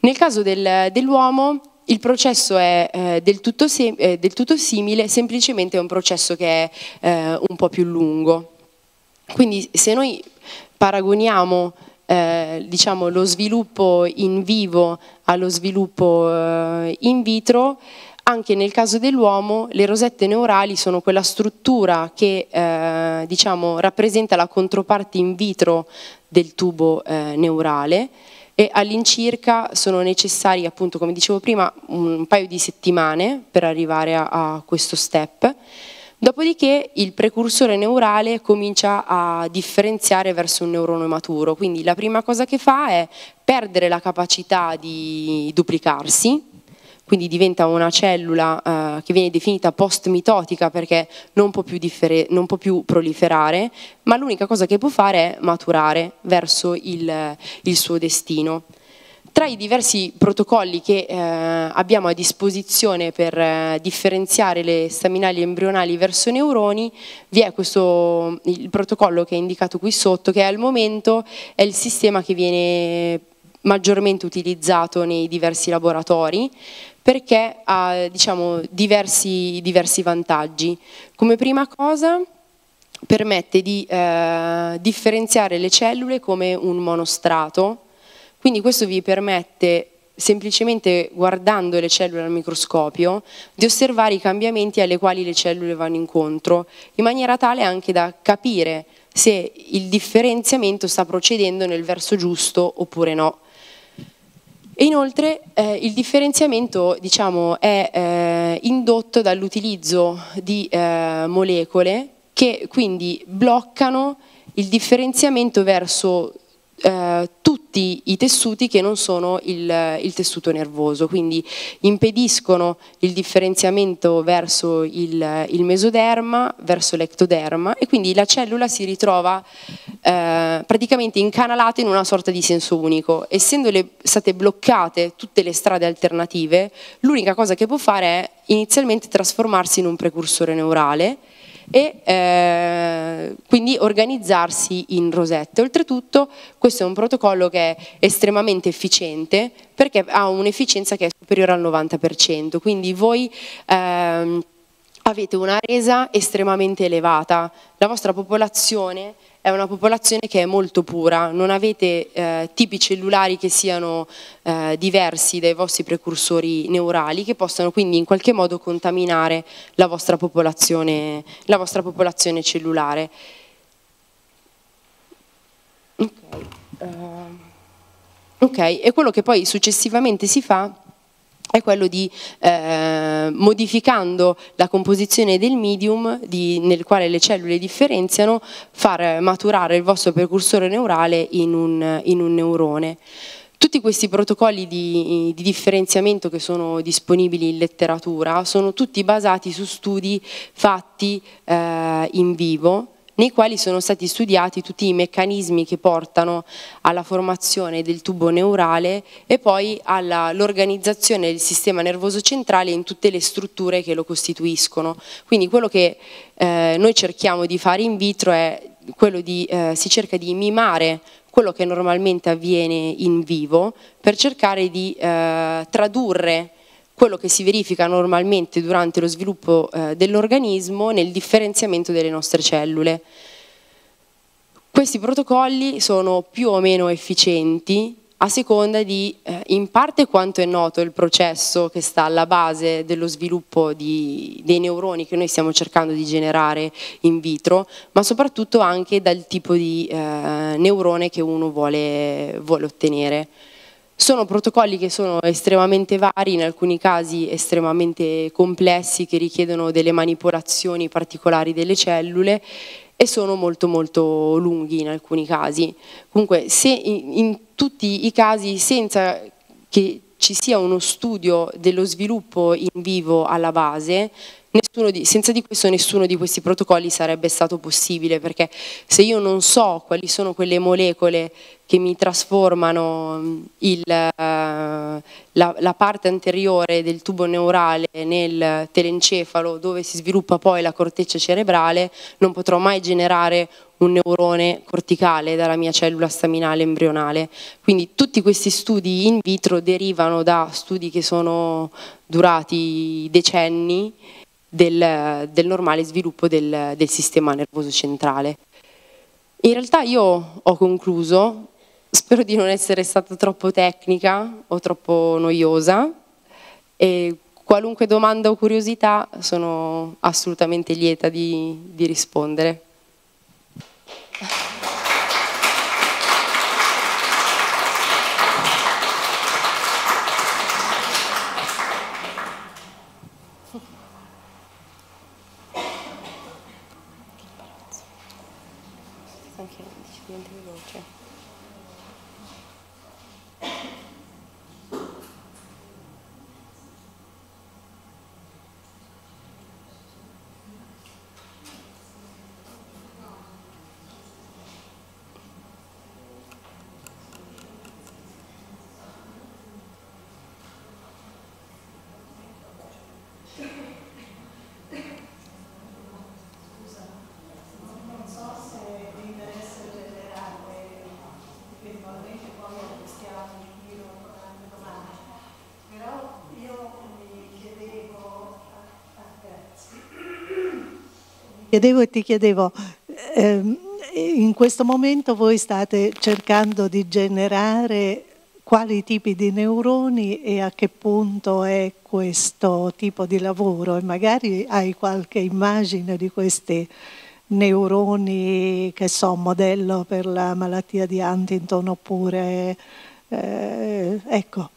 Nel caso del, dell'uomo il processo è eh, del, tutto eh, del, tutto simile, semplicemente è un processo che è eh, un po' più lungo. Quindi se noi paragoniamo eh, diciamo, lo sviluppo in vivo allo sviluppo eh, in vitro, anche nel caso dell'uomo le rosette neurali sono quella struttura che eh, diciamo, rappresenta la controparte in vitro del tubo neurale e all'incirca sono necessari, appunto, come dicevo prima, un paio di settimane per arrivare a, a questo step. Dopodiché il precursore neurale comincia a differenziare verso un neurone maturo, quindi la prima cosa che fa è perdere la capacità di duplicarsi, quindi diventa una cellula eh, che viene definita post-mitotica perché non può, non può, più proliferare, ma l'unica cosa che può fare è maturare verso il, il suo destino. Tra i diversi protocolli che eh, abbiamo a disposizione per eh, differenziare le staminali embrionali verso neuroni, vi è questo, il protocollo che è indicato qui sotto, che al momento è il sistema che viene maggiormente utilizzato nei diversi laboratori perché ha diciamo, diversi, diversi vantaggi. Come prima cosa permette di eh, differenziare le cellule come un monostrato, quindi questo vi permette semplicemente guardando le cellule al microscopio, di osservare i cambiamenti alle quali le cellule vanno incontro, in maniera tale anche da capire se il differenziamento sta procedendo nel verso giusto oppure no. E inoltre eh, il differenziamento diciamo, è eh, indotto dall'utilizzo di eh, molecole che quindi bloccano il differenziamento verso eh, tutti i tessuti che non sono il, il, tessuto nervoso, quindi impediscono il differenziamento verso il, il, mesoderma, verso l'ectoderma e quindi la cellula si ritrova eh, praticamente incanalata in una sorta di senso unico. Essendo le, state bloccate tutte le strade alternative, l'unica cosa che può fare è inizialmente trasformarsi in un precursore neurale e eh, quindi organizzarsi in rosette. Oltretutto questo è un protocollo che è estremamente efficiente perché ha un'efficienza che è superiore al 90%, quindi voi ehm, avete una resa estremamente elevata, la vostra popolazione è una popolazione che è molto pura, non avete eh, tipi cellulari che siano eh, diversi dai vostri precursori neurali che possano quindi in qualche modo contaminare la vostra popolazione, la vostra popolazione cellulare. Okay. Uh, ok, e quello che poi successivamente si fa è quello di, eh, modificando la composizione del medium di, nel quale le cellule differenziano, far maturare il vostro precursore neurale in un, in un neurone. Tutti questi protocolli di, di, differenziamento che sono disponibili in letteratura sono tutti basati su studi fatti eh, in vivo nei quali sono stati studiati tutti i meccanismi che portano alla formazione del tubo neurale e poi all'organizzazione del sistema nervoso centrale in tutte le strutture che lo costituiscono. Quindi quello che eh, noi cerchiamo di fare in vitro è quello di, eh, si cerca di mimare quello che normalmente avviene in vivo per cercare di eh, tradurre quello che si verifica normalmente durante lo sviluppo eh, dell'organismo nel differenziamento delle nostre cellule. Questi protocolli sono più o meno efficienti a seconda di eh, in parte quanto è noto il processo che sta alla base dello sviluppo di, dei neuroni che noi stiamo cercando di generare in vitro, ma soprattutto anche dal tipo di eh, neurone che uno vuole, vuole ottenere. Sono protocolli che sono estremamente vari, in alcuni casi estremamente complessi, che richiedono delle manipolazioni particolari delle cellule e sono molto molto lunghi in alcuni casi. Comunque se in, tutti i casi senza che ci sia uno studio dello sviluppo in vivo alla base, di, senza di questo nessuno di questi protocolli sarebbe stato possibile, perché se io non so quali sono quelle molecole che mi trasformano mm, il, eh, la, la, parte anteriore del tubo neurale nel telencefalo dove si sviluppa poi la corteccia cerebrale, non potrò mai generare un neurone corticale dalla mia cellula staminale embrionale. Quindi tutti questi studi in vitro derivano da studi che sono durati decenni del, del normale sviluppo del, del sistema nervoso centrale. In realtà io ho concluso <laughs> Spero di non essere stata troppo tecnica o troppo noiosa e qualunque domanda o curiosità sono assolutamente lieta di, di rispondere. chiedevo e ti chiedevo, ehm, in questo momento voi state cercando di generare quali tipi di neuroni e a che punto è questo tipo di lavoro e magari hai qualche immagine di questi neuroni che so, modello per la malattia di Huntington oppure eh, ecco,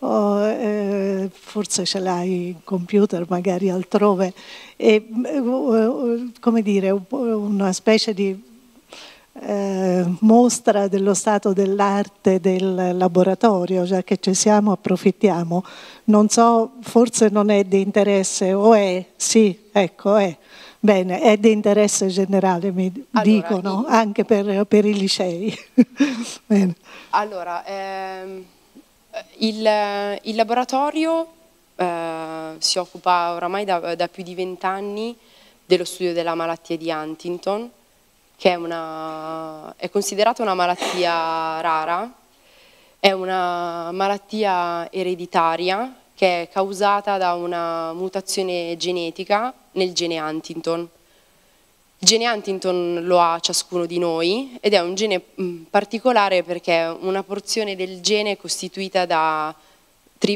oh, eh, forse ce l'hai in computer, magari altrove, e, eh, eh, come dire, una specie di eh, mostra dello stato dell'arte del laboratorio, già che ci siamo approfittiamo. Non so, forse non è di interesse, o è, sì, ecco, è. Bene, è di interesse generale, mi allora, dicono, in... anche per, per, i licei. <laughs> allora, ehm, il, il, laboratorio eh, si occupa oramai da, da più di vent'anni dello studio della malattia di Huntington, che è, una, è considerata una malattia rara, è una malattia ereditaria che è causata da una mutazione genetica nel gene Huntington. Il gene Huntington lo ha ciascuno di noi ed è un gene mm, particolare perché una porzione del gene è costituita da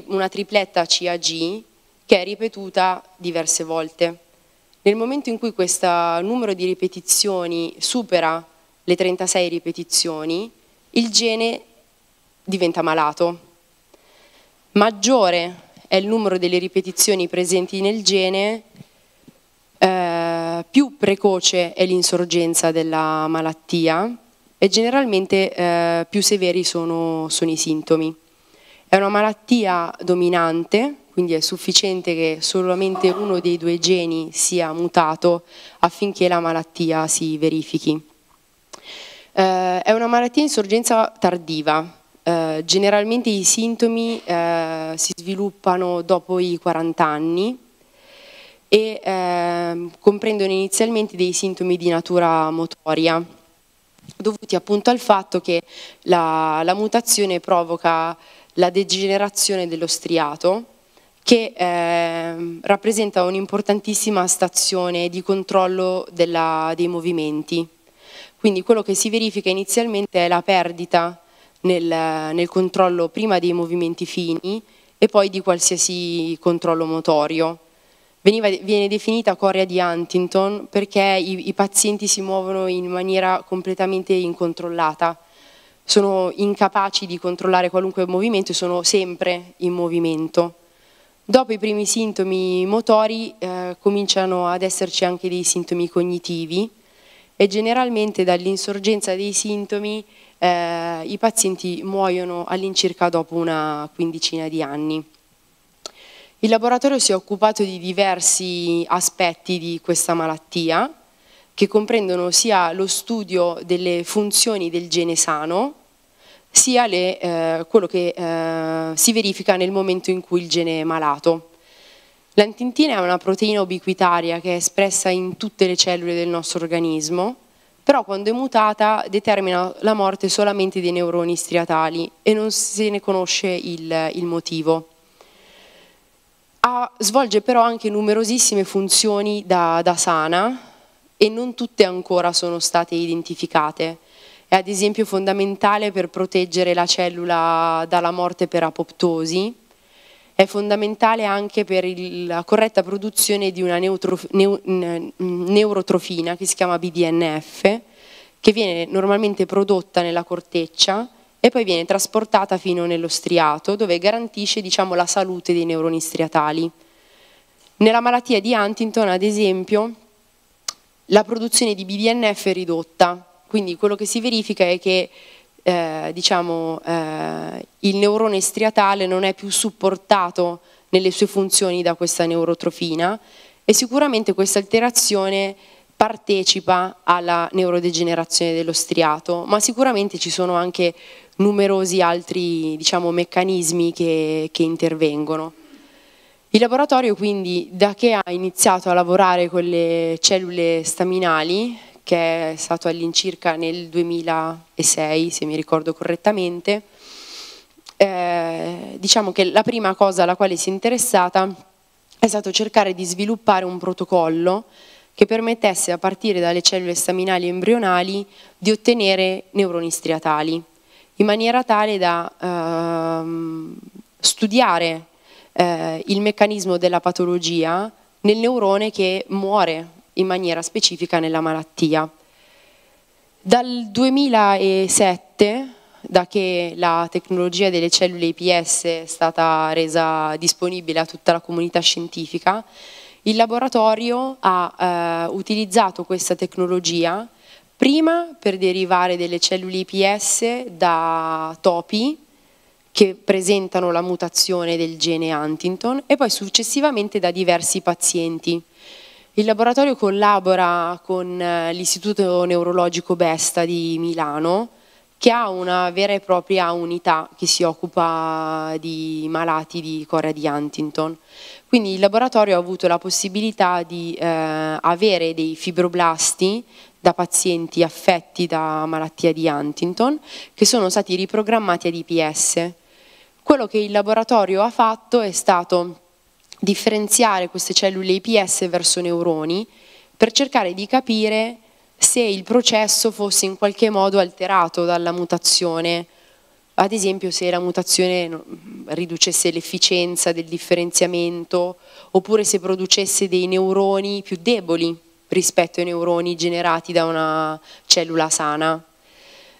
una tripletta CAG che è ripetuta diverse volte. Nel momento in cui questo numero di ripetizioni supera le 36 ripetizioni, il gene diventa malato. Maggiore è il numero delle ripetizioni presenti nel gene, eh, più precoce è l'insorgenza della malattia e generalmente eh, più severi sono, sono i sintomi. È una malattia dominante, quindi è sufficiente che solamente uno dei due geni sia mutato affinché la malattia si verifichi. Eh, è una malattia in sorgenza tardiva, eh, generalmente i sintomi eh, si sviluppano dopo i 40 anni e eh, comprendono inizialmente dei sintomi di natura motoria, dovuti appunto al fatto che la, la mutazione provoca la degenerazione dello striato, che eh, rappresenta un'importantissima stazione di controllo della, dei movimenti. Quindi quello che si verifica inizialmente è la perdita nel, nel controllo prima dei movimenti fini e poi di qualsiasi controllo motorio. Veniva, viene definita corea di Huntington perché i, i, pazienti si muovono in maniera completamente incontrollata, sono incapaci di controllare qualunque movimento e sono sempre in movimento. Dopo i primi sintomi motori eh, cominciano ad esserci anche dei sintomi cognitivi e generalmente dall'insorgenza dei sintomi eh, i pazienti muoiono all'incirca dopo una quindicina di anni. Il laboratorio si è occupato di diversi aspetti di questa malattia, che comprendono sia lo studio delle funzioni del gene sano, sia le, eh, quello che eh, si verifica nel momento in cui il gene è malato. L'antintina è una proteina ubiquitaria che è espressa in tutte le cellule del nostro organismo però quando è mutata determina la morte solamente dei neuroni striatali e non se ne conosce il, il motivo. Ha, svolge però anche numerosissime funzioni da, da sana e non tutte ancora sono state identificate è ad esempio fondamentale per proteggere la cellula dalla morte per apoptosi, è fondamentale anche per il, la corretta produzione di una neutrof, neu, neurotrofina che si chiama BDNF, che viene normalmente prodotta nella corteccia e poi viene trasportata fino nello striato dove garantisce diciamo, la salute dei neuroni striatali. Nella malattia di Huntington, ad esempio, la produzione di BDNF è ridotta, quindi quello che si verifica è che eh, diciamo, eh, il neurone striatale non è più supportato nelle sue funzioni da questa neurotrofina e sicuramente questa alterazione partecipa alla neurodegenerazione dello striato, ma sicuramente ci sono anche numerosi altri diciamo, meccanismi che, che intervengono. Il laboratorio quindi da che ha iniziato a lavorare con le cellule staminali che è stato all'incirca nel 2006, se mi ricordo correttamente. Eh, diciamo che la prima cosa alla quale si è interessata è stato cercare di sviluppare un protocollo che permettesse a partire dalle cellule staminali embrionali di ottenere neuroni striatali, in maniera tale da ehm, studiare eh, il meccanismo della patologia nel neurone che muore in maniera specifica nella malattia. Dal 2007, da che la tecnologia delle cellule IPS è stata resa disponibile a tutta la comunità scientifica, il laboratorio ha eh, utilizzato questa tecnologia prima per derivare delle cellule IPS da topi che presentano la mutazione del gene Huntington e poi successivamente da diversi pazienti. Il laboratorio collabora con eh, l'Istituto Neurologico Besta di Milano che ha una vera e propria unità che si occupa di malati di Corea di Huntington. Quindi il laboratorio ha avuto la possibilità di eh, avere dei fibroblasti da pazienti affetti da malattia di Huntington che sono stati riprogrammati ad IPS. Quello che il laboratorio ha fatto è stato differenziare queste cellule IPS verso neuroni per cercare di capire se il processo fosse in qualche modo alterato dalla mutazione, ad esempio se la mutazione riducesse l'efficienza del differenziamento oppure se producesse dei neuroni più deboli rispetto ai neuroni generati da una cellula sana.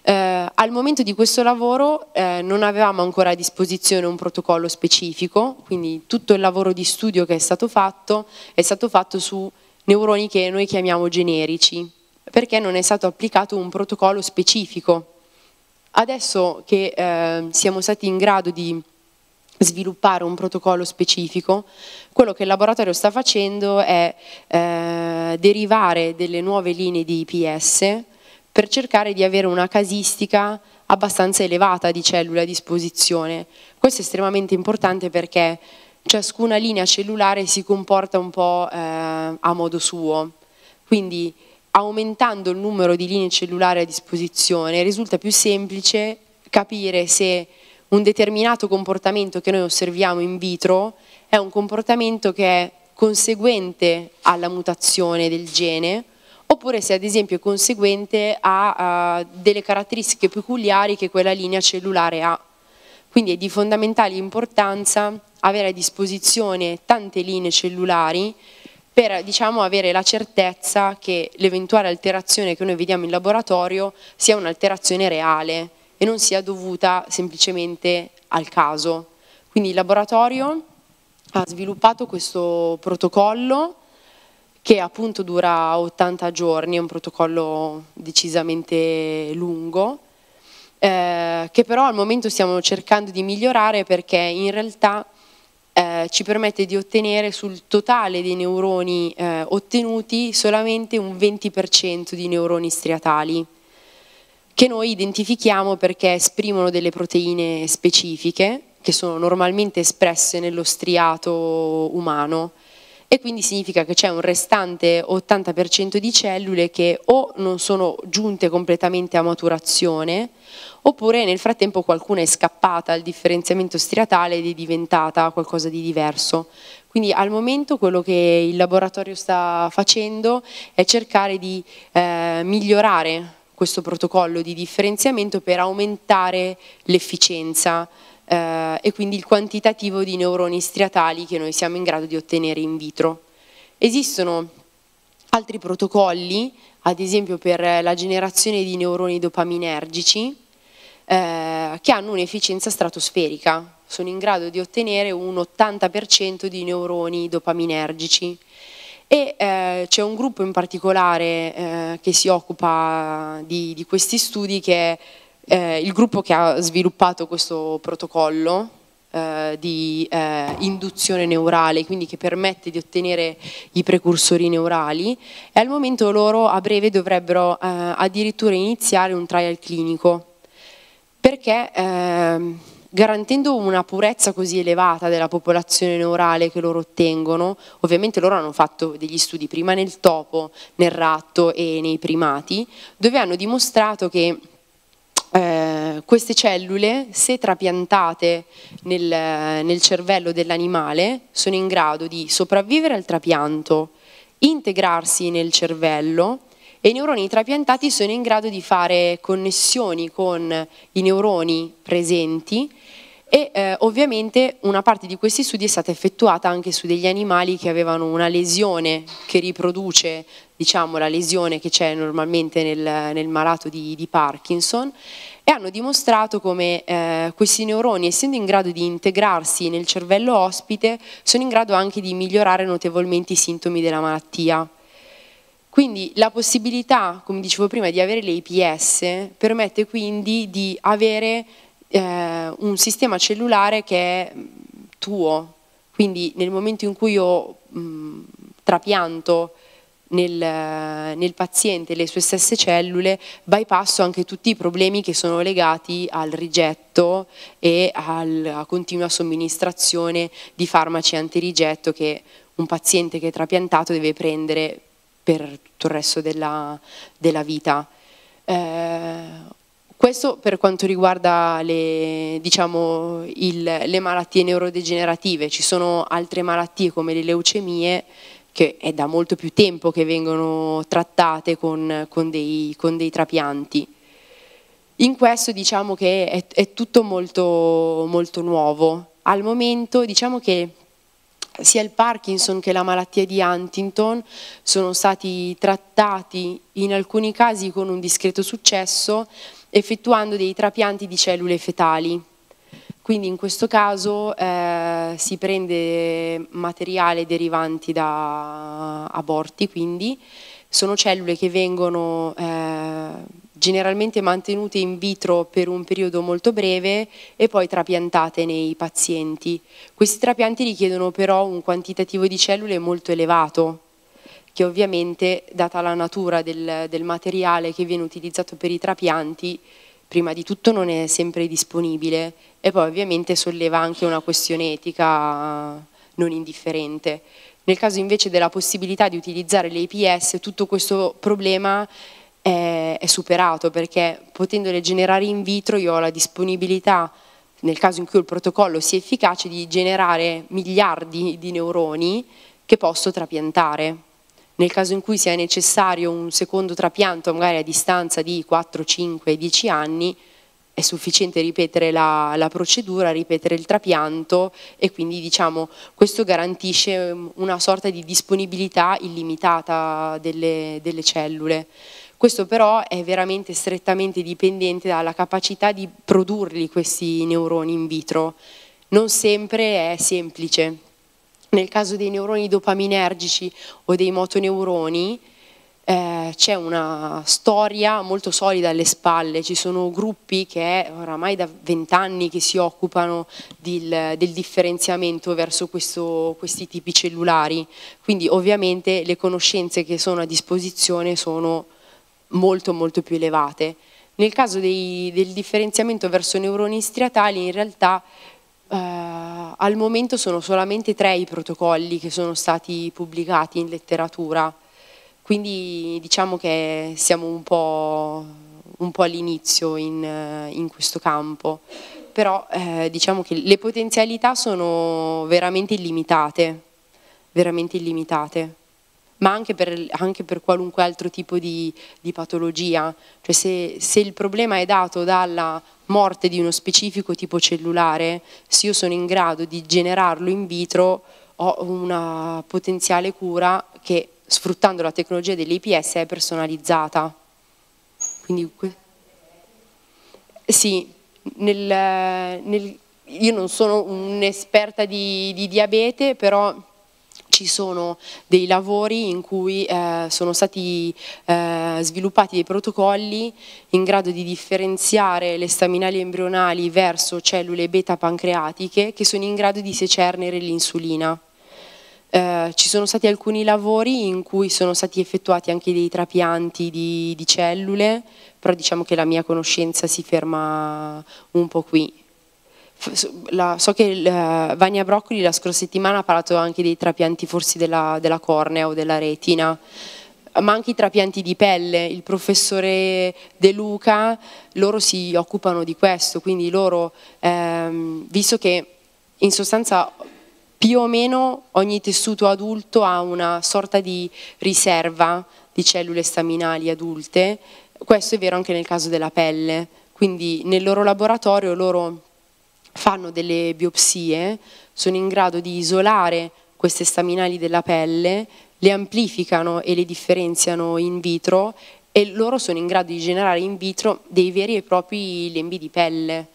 Eh, al momento di questo lavoro eh, non avevamo ancora a disposizione un protocollo specifico, quindi tutto il lavoro di studio che è stato fatto è stato fatto su neuroni che noi chiamiamo generici, perché non è stato applicato un protocollo specifico. Adesso che eh, siamo stati in grado di sviluppare un protocollo specifico, quello che il laboratorio sta facendo è eh, derivare delle nuove linee di IPS per cercare di avere una casistica abbastanza elevata di cellule a disposizione. Questo è estremamente importante perché ciascuna linea cellulare si comporta un po' eh, a modo suo, quindi aumentando il numero di linee cellulari a disposizione risulta più semplice capire se un determinato comportamento che noi osserviamo in vitro è un comportamento che è conseguente alla mutazione del gene oppure se ad esempio è conseguente a, uh, delle caratteristiche peculiari che quella linea cellulare ha. Quindi è di fondamentale importanza avere a disposizione tante linee cellulari per diciamo, avere la certezza che l'eventuale alterazione che noi vediamo in laboratorio sia un'alterazione reale e non sia dovuta semplicemente al caso. Quindi il laboratorio ha sviluppato questo protocollo che appunto dura 80 giorni, è un protocollo decisamente lungo, eh, che però al momento stiamo cercando di migliorare perché in realtà eh, ci permette di ottenere sul totale dei neuroni eh, ottenuti solamente un 20% di neuroni striatali che noi identifichiamo perché esprimono delle proteine specifiche che sono normalmente espresse nello striato umano e quindi significa che c'è un restante 80% di cellule che o non sono giunte completamente a maturazione oppure nel frattempo qualcuna è scappata al differenziamento striatale ed è diventata qualcosa di diverso. Quindi al momento quello che il laboratorio sta facendo è cercare di eh, migliorare questo protocollo di differenziamento per aumentare l'efficienza eh, e quindi il quantitativo di neuroni striatali che noi siamo in grado di ottenere in vitro. Esistono altri protocolli, ad esempio per la generazione di neuroni dopaminergici, eh, che hanno un'efficienza stratosferica, sono in grado di ottenere un 80% di neuroni dopaminergici. E eh, c'è un gruppo in particolare eh, che si occupa di, di, questi studi che è eh, il gruppo che ha sviluppato questo protocollo eh, di eh, induzione neurale, quindi che permette di ottenere i precursori neurali e al momento loro a breve dovrebbero eh, addirittura iniziare un trial clinico perché ehm, garantendo una purezza così elevata della popolazione neurale che loro ottengono, ovviamente loro hanno fatto degli studi prima nel topo, nel ratto e nei primati, dove hanno dimostrato che eh, queste cellule, se trapiantate nel, nel cervello dell'animale, sono in grado di sopravvivere al trapianto, integrarsi nel cervello e i neuroni trapiantati sono in grado di fare connessioni con i neuroni presenti e eh, ovviamente una parte di questi studi è stata effettuata anche su degli animali che avevano una lesione che riproduce diciamo, la lesione che c'è normalmente nel, nel malato di, di, Parkinson e hanno dimostrato come eh, questi neuroni essendo in grado di integrarsi nel cervello ospite sono in grado anche di migliorare notevolmente i sintomi della malattia. Quindi la possibilità, come dicevo prima, di avere le IPS permette quindi di avere eh, un sistema cellulare che è mm, tuo, quindi nel momento in cui io mh, mm, trapianto nel, eh, nel, paziente le sue stesse cellule, bypasso anche tutti i problemi che sono legati al rigetto e alla continua somministrazione di farmaci antirigetto che un paziente che è trapiantato deve prendere per tutto il resto della, della vita. Eh, questo per quanto riguarda le, diciamo, il, le malattie neurodegenerative, ci sono altre malattie come le leucemie che è da molto più tempo che vengono trattate con, con, dei, con dei, trapianti. In questo diciamo che è, è tutto molto, molto nuovo. Al momento diciamo che sia il Parkinson che la malattia di Huntington sono stati trattati in alcuni casi con un discreto successo, effettuando dei trapianti di cellule fetali. Quindi in questo caso eh, si prende materiale derivante da aborti, quindi sono cellule che vengono eh, generalmente mantenute in vitro per un periodo molto breve e poi trapiantate nei pazienti. Questi trapianti richiedono però un quantitativo di cellule molto elevato, che ovviamente, data la natura del, del materiale che viene utilizzato per i trapianti, prima di tutto non è sempre disponibile e poi ovviamente solleva anche una questione etica non indifferente. Nel caso invece della possibilità di utilizzare le IPS, tutto questo problema è, è superato perché potendole generare in vitro io ho la disponibilità nel caso in cui il protocollo sia efficace, di generare miliardi di neuroni che posso trapiantare nel caso in cui sia necessario un secondo trapianto, magari a distanza di 4, 5, 10 anni, è sufficiente ripetere la, la, procedura, ripetere il trapianto e quindi diciamo questo garantisce um, una sorta di disponibilità illimitata delle, delle cellule. Questo però è veramente strettamente dipendente dalla capacità di produrli questi neuroni in vitro. Non sempre è semplice, nel caso dei neuroni dopaminergici o dei motoneuroni eh, c'è una storia molto solida alle spalle, ci sono gruppi che oramai da vent'anni che si occupano del, del differenziamento verso questo, questi tipi cellulari, quindi ovviamente le conoscenze che sono a disposizione sono molto molto più elevate. Nel caso dei, del differenziamento verso neuroni striatali in realtà Uh, al momento sono solamente tre i protocolli che sono stati pubblicati in letteratura, quindi diciamo che siamo un po', un po all'inizio in, in, questo campo, però eh, diciamo che le potenzialità sono veramente illimitate, veramente illimitate ma anche per, anche per qualunque altro tipo di, di patologia. Cioè se, se il problema è dato dalla morte di uno specifico tipo cellulare, se io sono in grado di generarlo in vitro, ho una potenziale cura che sfruttando la tecnologia dell'IPS è personalizzata. Quindi, sì, nel, nel, io non sono un'esperta di, di diabete, però ci sono dei lavori in cui eh, sono stati eh, sviluppati dei protocolli in grado di differenziare le staminali embrionali verso cellule beta pancreatiche che sono in grado di secernere l'insulina. Eh, ci sono stati alcuni lavori in cui sono stati effettuati anche dei trapianti di, di cellule, però diciamo che la mia conoscenza si ferma un po' qui la, so che la, eh, Vania Broccoli la scorsa settimana ha parlato anche dei trapianti forse della, della cornea o della retina, ma anche i trapianti di pelle, il professore De Luca, loro si occupano di questo, quindi loro, ehm, visto che in sostanza più o meno ogni tessuto adulto ha una sorta di riserva di cellule staminali adulte, questo è vero anche nel caso della pelle, quindi nel loro laboratorio loro fanno delle biopsie, sono in grado di isolare queste staminali della pelle, le amplificano e le differenziano in vitro e loro sono in grado di generare in vitro dei veri e propri lembi di pelle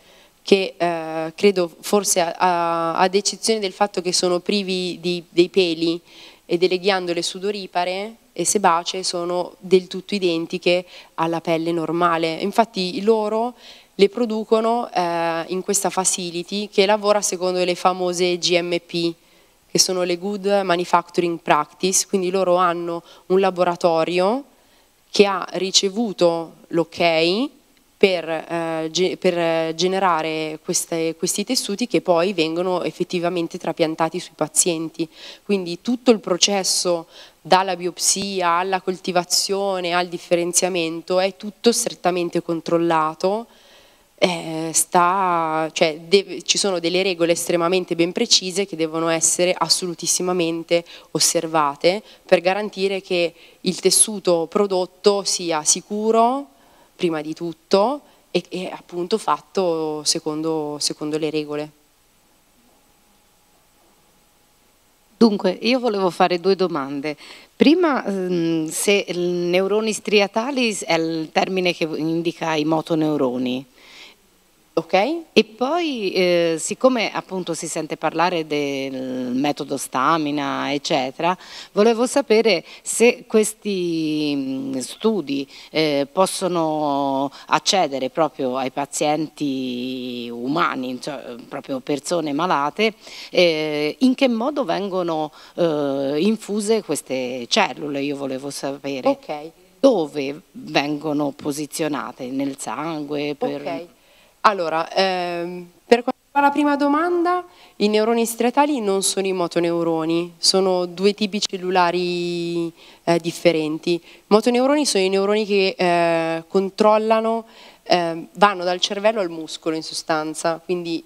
che eh, credo forse a, a, ad eccezione del fatto che sono privi di, dei peli e delle ghiandole sudoripare e sebacee sono del tutto identiche alla pelle normale. Infatti loro le producono eh, in questa facility che lavora secondo le famose GMP, che sono le Good Manufacturing Practice, quindi loro hanno un laboratorio che ha ricevuto l'ok per, eh, ge per, generare queste, questi tessuti che poi vengono effettivamente trapiantati sui pazienti. Quindi tutto il processo dalla biopsia alla coltivazione al differenziamento è tutto strettamente controllato eh, sta, cioè, deve, ci sono delle regole estremamente ben precise che devono essere assolutissimamente osservate per garantire che il tessuto prodotto sia sicuro prima di tutto e, e appunto fatto secondo, secondo le regole. Dunque, io volevo fare due domande. Prima, ehm, se neuroni striatali è il termine che indica i motoneuroni, Okay. E poi, eh, siccome appunto si sente parlare del metodo stamina, eccetera, volevo sapere se questi mm, studi eh, possono accedere proprio ai pazienti umani, cioè proprio persone malate, eh, in che modo vengono eh, infuse queste cellule, io volevo sapere. Okay. Dove vengono posizionate? Nel sangue? Per... Okay. Allora, ehm, per quanto riguarda la prima domanda, i neuroni striatali non sono i motoneuroni, sono due tipi cellulari eh, differenti. I motoneuroni sono i neuroni che eh, controllano, eh, vanno dal cervello al muscolo in sostanza, quindi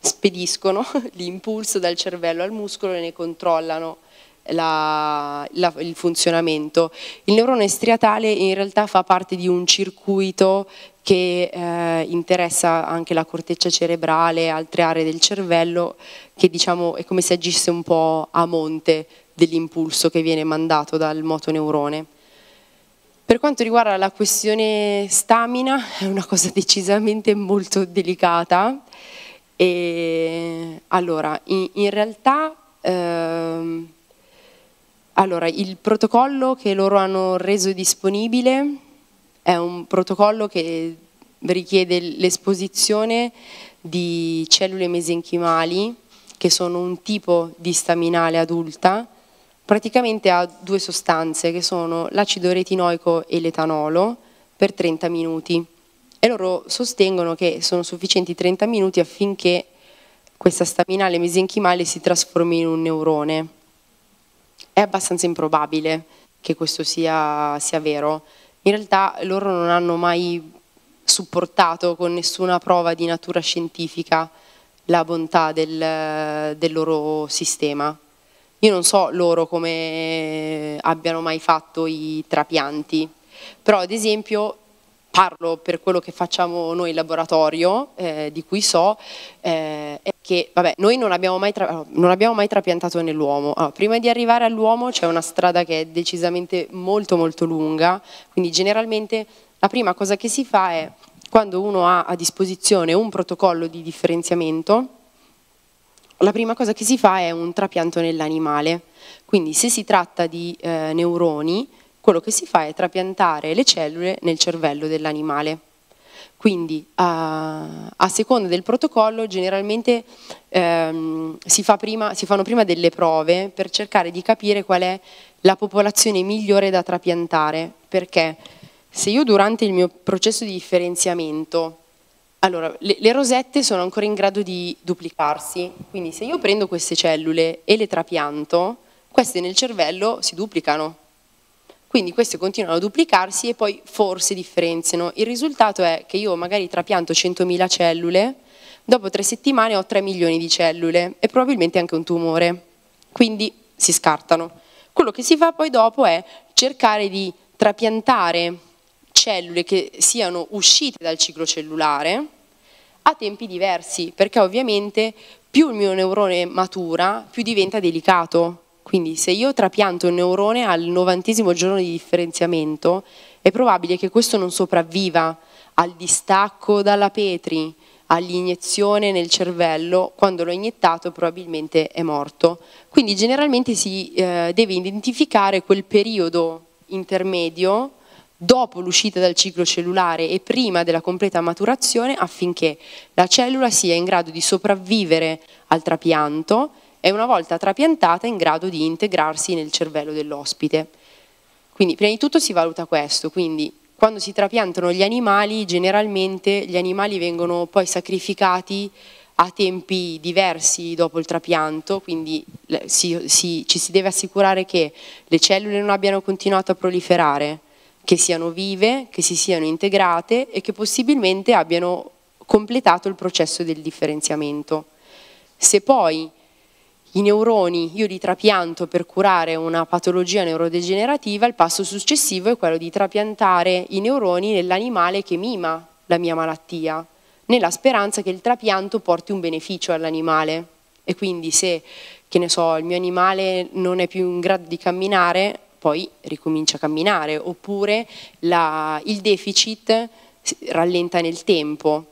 spediscono <laughs> l'impulso dal cervello al muscolo e ne controllano la, la, il funzionamento. Il neurone striatale in realtà fa parte di un circuito che eh, interessa anche la corteccia cerebrale, e altre aree del cervello, che diciamo è come se agisse un po' a monte dell'impulso che viene mandato dal motoneurone. Per quanto riguarda la questione stamina, è una cosa <laughs> decisamente molto delicata. E, allora, in, in realtà... Ehm, allora, il protocollo che loro hanno reso disponibile è un protocollo che richiede l'esposizione di cellule mesenchimali, che sono un tipo di staminale adulta, praticamente a due sostanze, che sono l'acido retinoico e l'etanolo, per 30 minuti. E loro sostengono che sono sufficienti 30 minuti affinché questa staminale mesenchimale si trasformi in un neurone. È abbastanza improbabile che questo sia, sia vero, in realtà loro non hanno mai supportato con nessuna prova di natura scientifica la bontà del, del loro sistema. Io non so loro come abbiano mai fatto i trapianti, però ad esempio parlo per quello che facciamo noi in laboratorio, eh, di cui so, eh, è che vabbè, noi non abbiamo mai, tra, non abbiamo mai trapiantato nell'uomo. Allora, prima di arrivare all'uomo c'è una strada che è decisamente molto molto lunga, quindi generalmente la prima cosa che si fa è quando uno ha a disposizione un protocollo di differenziamento, la prima cosa che si fa è un trapianto nell'animale. Quindi se si tratta di eh, neuroni, quello che si fa è trapiantare le cellule nel cervello dell'animale. Quindi a, a, seconda del protocollo generalmente ehm, si, fa prima, si, fanno prima delle prove per cercare di capire qual è la popolazione migliore da trapiantare, perché se io durante il mio processo di differenziamento, allora le, le rosette sono ancora in grado di duplicarsi, quindi se io prendo queste cellule e le trapianto, queste nel cervello si duplicano, quindi queste continuano a duplicarsi e poi forse differenziano. Il risultato è che io magari trapianto 100.000 cellule, dopo tre settimane ho 3 milioni di cellule e probabilmente anche un tumore. Quindi si scartano. Quello che si fa poi dopo è cercare di trapiantare cellule che siano uscite dal ciclo cellulare a tempi diversi, perché ovviamente più il mio neurone matura, più diventa delicato, quindi se io trapianto un neurone al novantesimo giorno di differenziamento, è probabile che questo non sopravviva al distacco dalla petri, all'iniezione nel cervello, quando l'ho iniettato probabilmente è morto. Quindi generalmente si eh, deve identificare quel periodo intermedio dopo l'uscita dal ciclo cellulare e prima della completa maturazione affinché la cellula sia in grado di sopravvivere al trapianto e una volta trapiantata è in grado di integrarsi nel cervello dell'ospite. Quindi prima di tutto si valuta questo, quindi quando si trapiantano gli animali generalmente gli animali vengono poi sacrificati a tempi diversi dopo il trapianto, quindi si, si, ci si deve assicurare che le cellule non abbiano continuato a proliferare, che siano vive, che si siano integrate e che possibilmente abbiano completato il processo del differenziamento. Se poi i neuroni io li trapianto per curare una patologia neurodegenerativa, il passo successivo è quello di trapiantare i neuroni nell'animale che mima la mia malattia, nella speranza che il trapianto porti un beneficio all'animale. E quindi se, che ne so, il mio animale non è più in grado di camminare, poi ricomincia a camminare, oppure la, il deficit rallenta nel tempo.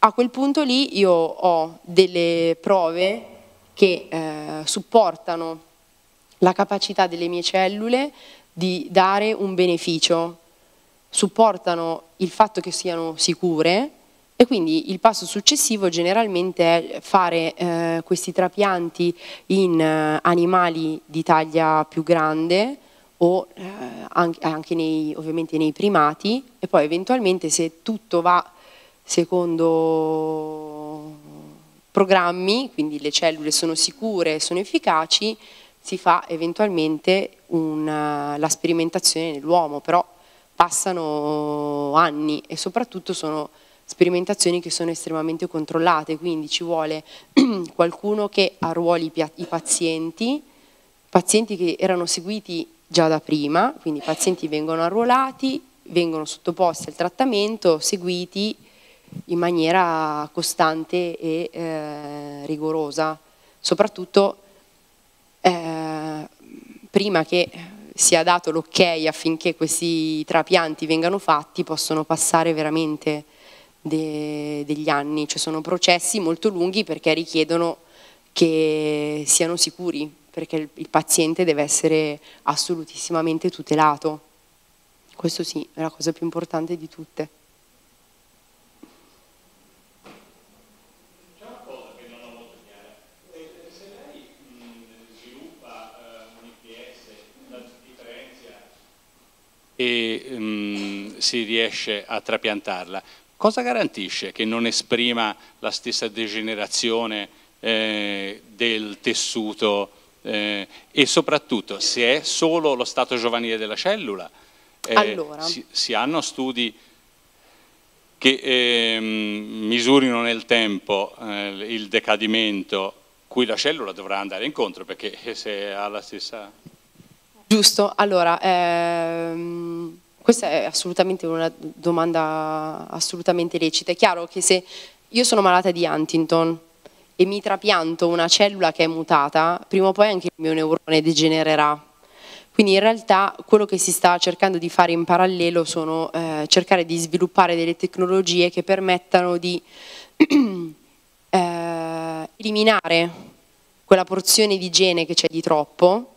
A quel punto lì io ho delle prove che eh, supportano la capacità delle mie cellule di dare un beneficio, supportano il fatto che siano sicure e quindi il passo successivo generalmente è fare eh, questi trapianti in eh, animali di taglia più grande o eh, anche nei, ovviamente nei primati e poi eventualmente se tutto va secondo programmi, quindi le cellule sono sicure, e sono efficaci, si fa eventualmente una, eh, la sperimentazione nell'uomo, però passano anni e soprattutto sono sperimentazioni che sono estremamente controllate, quindi ci vuole <clears throat> qualcuno che arruoli i pazienti, pazienti che erano seguiti già da prima, quindi i pazienti vengono arruolati, vengono sottoposti al trattamento, seguiti in maniera costante e eh, rigorosa, soprattutto eh, prima che sia dato l'ok affinché questi trapianti vengano fatti possono passare veramente de degli anni, cioè sono processi molto lunghi perché richiedono che siano sicuri, perché il, il paziente deve essere assolutissimamente tutelato. Questo sì, è la cosa più importante di tutte. e um, si riesce a trapiantarla. Cosa garantisce che non esprima la stessa degenerazione eh, del tessuto eh, e soprattutto se è solo lo stato giovanile della cellula? Eh, allora. si, si, hanno studi che ehm, misurino nel tempo eh, il decadimento cui la cellula dovrà andare incontro perché se ha la stessa... Giusto, allora, ehm, questa è assolutamente una domanda assolutamente lecita. È chiaro che se io sono malata di Huntington e mi trapianto una cellula che è mutata, prima o poi anche il mio neurone degenererà. Quindi in realtà quello che si sta cercando di fare in parallelo sono eh, cercare di sviluppare delle tecnologie che permettano di <clears throat> eh, eliminare quella porzione di gene che c'è di troppo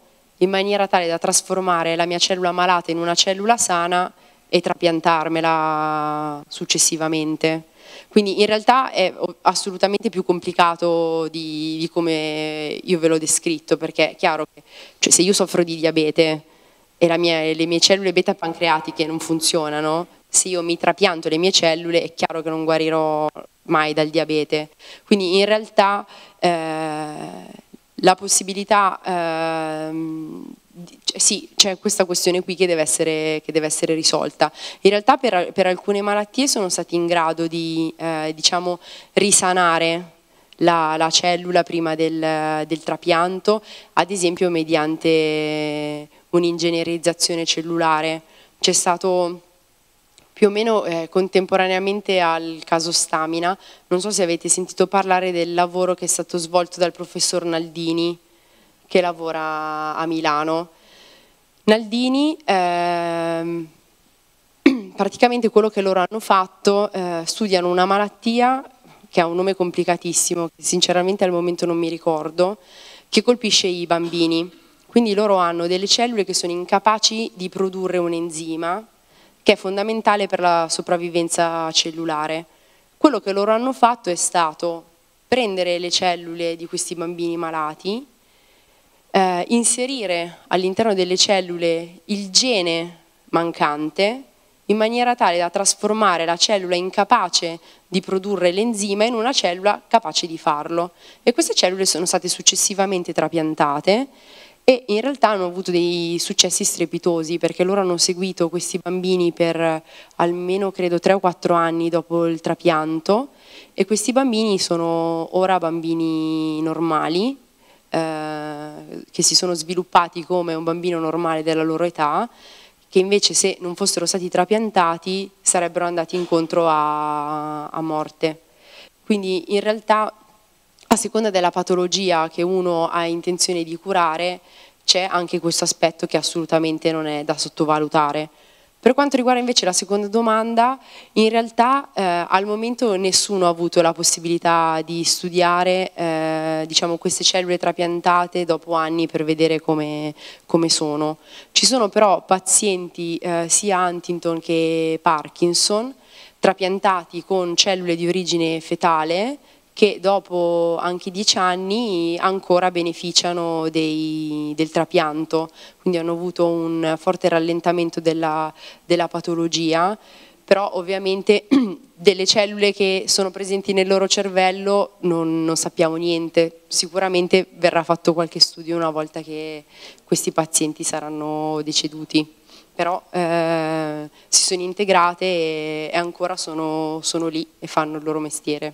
in maniera tale da trasformare la mia cellula malata in una cellula sana e trapiantarmela successivamente. Quindi in realtà è assolutamente più complicato di, di come io ve l'ho descritto, perché è chiaro che cioè, se io soffro di diabete e mia, le mie cellule beta pancreatiche non funzionano, se io mi trapianto le mie cellule è chiaro che non guarirò mai dal diabete. Quindi in realtà eh, la possibilità, ehm, cioè, sì, c'è questa questione qui che deve essere, che deve essere risolta. In realtà per, per, alcune malattie sono stati in grado di eh, diciamo, risanare la, la, cellula prima del, del trapianto, ad esempio mediante un'ingegnerizzazione cellulare. C'è stato più o meno eh, contemporaneamente al caso Stamina. Non so se avete sentito parlare del lavoro che è stato svolto dal professor Naldini, che lavora a Milano. Naldini, eh, <clears throat> praticamente quello che loro hanno fatto, eh, studiano una malattia che ha un nome complicatissimo, che sinceramente al momento non mi ricordo, che colpisce i bambini. Quindi loro hanno delle cellule che sono incapaci di produrre un enzima che è fondamentale per la sopravvivenza cellulare. Quello che loro hanno fatto è stato prendere le cellule di questi bambini malati, eh, inserire all'interno delle cellule il gene mancante in maniera tale da trasformare la cellula incapace di produrre l'enzima in una cellula capace di farlo. E queste cellule sono state successivamente trapiantate e in realtà hanno avuto dei successi strepitosi perché loro hanno seguito questi bambini per eh, almeno credo 3 o 4 anni dopo il trapianto e questi bambini sono ora bambini normali eh, che si sono sviluppati come un bambino normale della loro età che invece se non fossero stati trapiantati sarebbero andati incontro a, a morte. Quindi in realtà a seconda della patologia che uno ha intenzione di curare, c'è anche questo aspetto che assolutamente non è da sottovalutare. Per quanto riguarda invece la seconda domanda, in realtà eh, al momento nessuno ha avuto la possibilità di studiare eh, diciamo, queste cellule trapiantate dopo anni per vedere come, come sono. Ci sono però pazienti eh, sia Huntington che Parkinson trapiantati con cellule di origine fetale che dopo anche dieci anni ancora beneficiano dei, del trapianto, quindi hanno avuto un forte rallentamento della, della patologia, però ovviamente <clears throat> delle cellule che sono presenti nel loro cervello non, non sappiamo niente, sicuramente verrà fatto qualche studio una volta che questi pazienti saranno deceduti però eh, si sono integrate e, e ancora sono, sono lì e fanno il loro mestiere.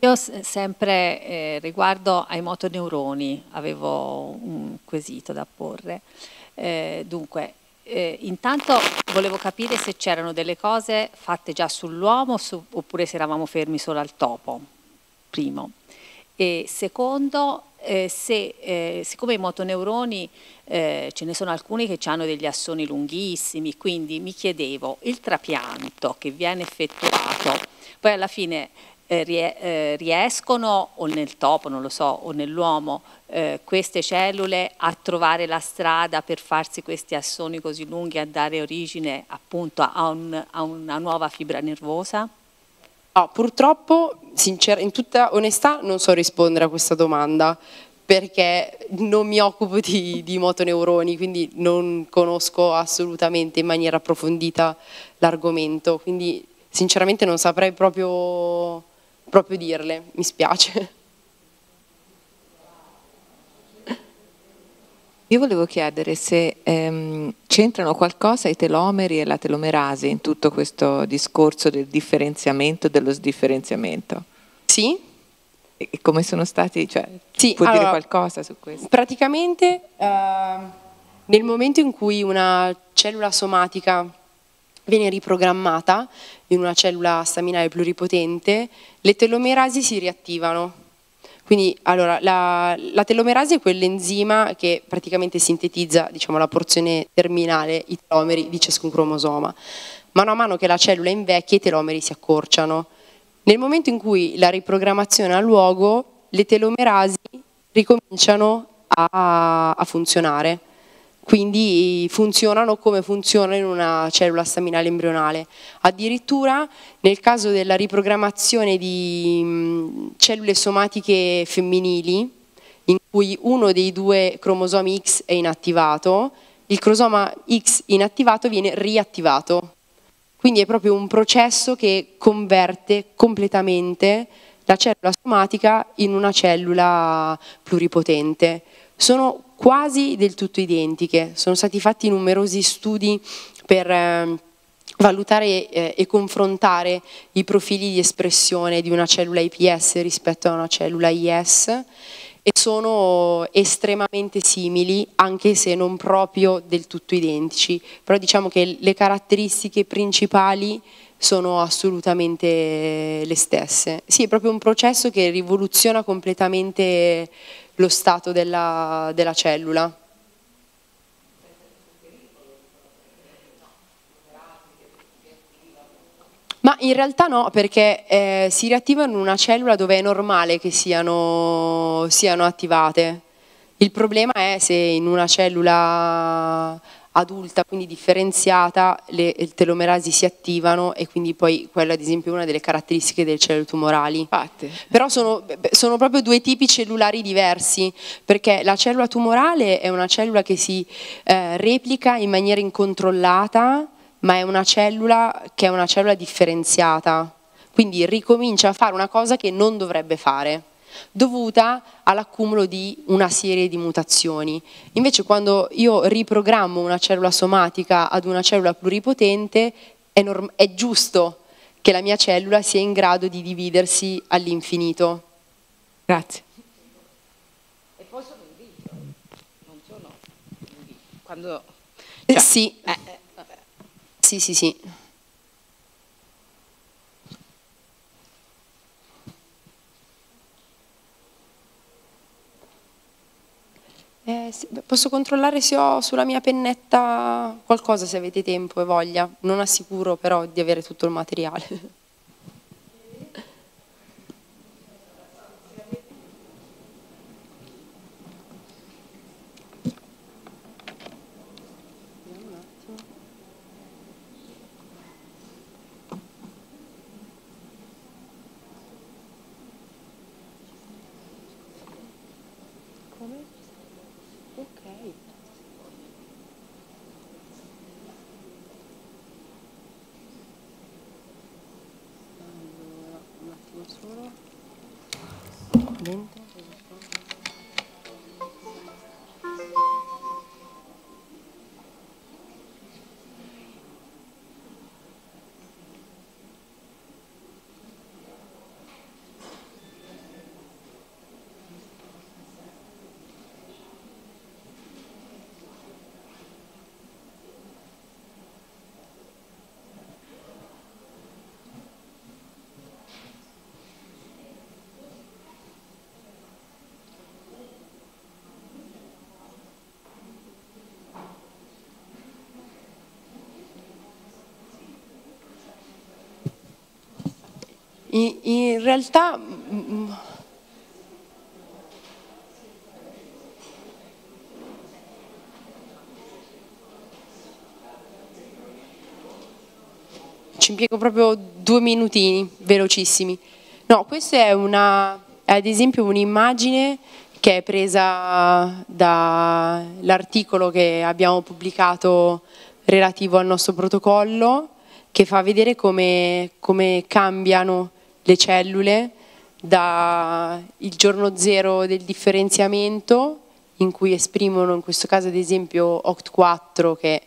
Io sempre eh, riguardo ai motoneuroni avevo un quesito da porre. Eh, dunque, eh, intanto volevo capire se c'erano delle cose fatte già sull'uomo oppure se eravamo fermi solo al topo, primo. E secondo, eh, se, eh, siccome i motoneuroni eh, ce ne sono alcuni che hanno degli assoni lunghissimi, quindi mi chiedevo il trapianto che viene effettuato, poi alla fine eh, eh, riescono o nel topo, non lo so, o nell'uomo eh, queste cellule a trovare la strada per farsi questi assoni così lunghi a dare origine appunto a, un, a una nuova fibra nervosa? Oh, purtroppo, sincera, in tutta onestà, non so rispondere a questa domanda perché non mi occupo di, di motoneuroni, quindi non conosco assolutamente in maniera approfondita l'argomento, quindi sinceramente non saprei proprio proprio dirle, mi spiace. Io volevo chiedere se ehm, c'entrano qualcosa i telomeri e la telomerase in tutto questo discorso del differenziamento e dello sdifferenziamento. Sì. E come sono stati, cioè, sì, può allora, dire qualcosa su questo? Praticamente eh, nel momento in cui una cellula somatica viene riprogrammata in una cellula staminale pluripotente, le telomerasi si riattivano. Quindi allora, la, la, telomerasi è quell'enzima che praticamente sintetizza diciamo, la porzione terminale, i telomeri di ciascun cromosoma. Mano a mano che la cellula invecchia i telomeri si accorciano. Nel momento in cui la riprogrammazione ha luogo, le telomerasi ricominciano a, a funzionare quindi funzionano come funziona in una cellula staminale embrionale. Addirittura nel caso della riprogrammazione di mm, cellule somatiche femminili, in cui uno dei due cromosomi X è inattivato, il cromosoma X inattivato viene riattivato. Quindi è proprio un processo che converte completamente la cellula somatica in una cellula pluripotente. Sono quasi del tutto identiche. Sono stati fatti numerosi studi per ehm, valutare eh, e confrontare i profili di espressione di una cellula IPS rispetto a una cellula IS e sono estremamente simili anche se non proprio del tutto identici, però diciamo che le caratteristiche principali sono assolutamente le stesse. Sì, è proprio un processo che rivoluziona completamente lo stato della, della cellula. Ma in realtà no, perché eh, si riattivano in una cellula dove è normale che siano, siano attivate. Il problema è se in una cellula adulta, quindi differenziata, le, telomerasi si attivano e quindi poi quella ad esempio è una delle caratteristiche delle cellule tumorali. Infatti. Però sono, sono, proprio due tipi cellulari diversi, perché la cellula tumorale è una cellula che si eh, replica in maniera incontrollata, ma è una cellula che è una cellula differenziata, quindi ricomincia a fare una cosa che non dovrebbe fare dovuta all'accumulo di una serie di mutazioni. Invece quando io riprogrammo una cellula somatica ad una cellula pluripotente è, è giusto che la mia cellula sia in grado di dividersi all'infinito. Grazie. E poi sono in vitro, non sono in vitro. Quando... Eh, cioè, sì. Eh, eh, sì, sì, sì. Eh, posso controllare se ho sulla mia pennetta qualcosa se avete tempo e voglia, non assicuro però di avere tutto il materiale. in, in realtà ci impiego proprio due minutini velocissimi. No, questa è, una, è ad esempio un'immagine che è presa dall'articolo che abbiamo pubblicato relativo al nostro protocollo che fa vedere come, come cambiano le cellule dal giorno zero del differenziamento in cui esprimono in questo caso ad esempio OCT4 che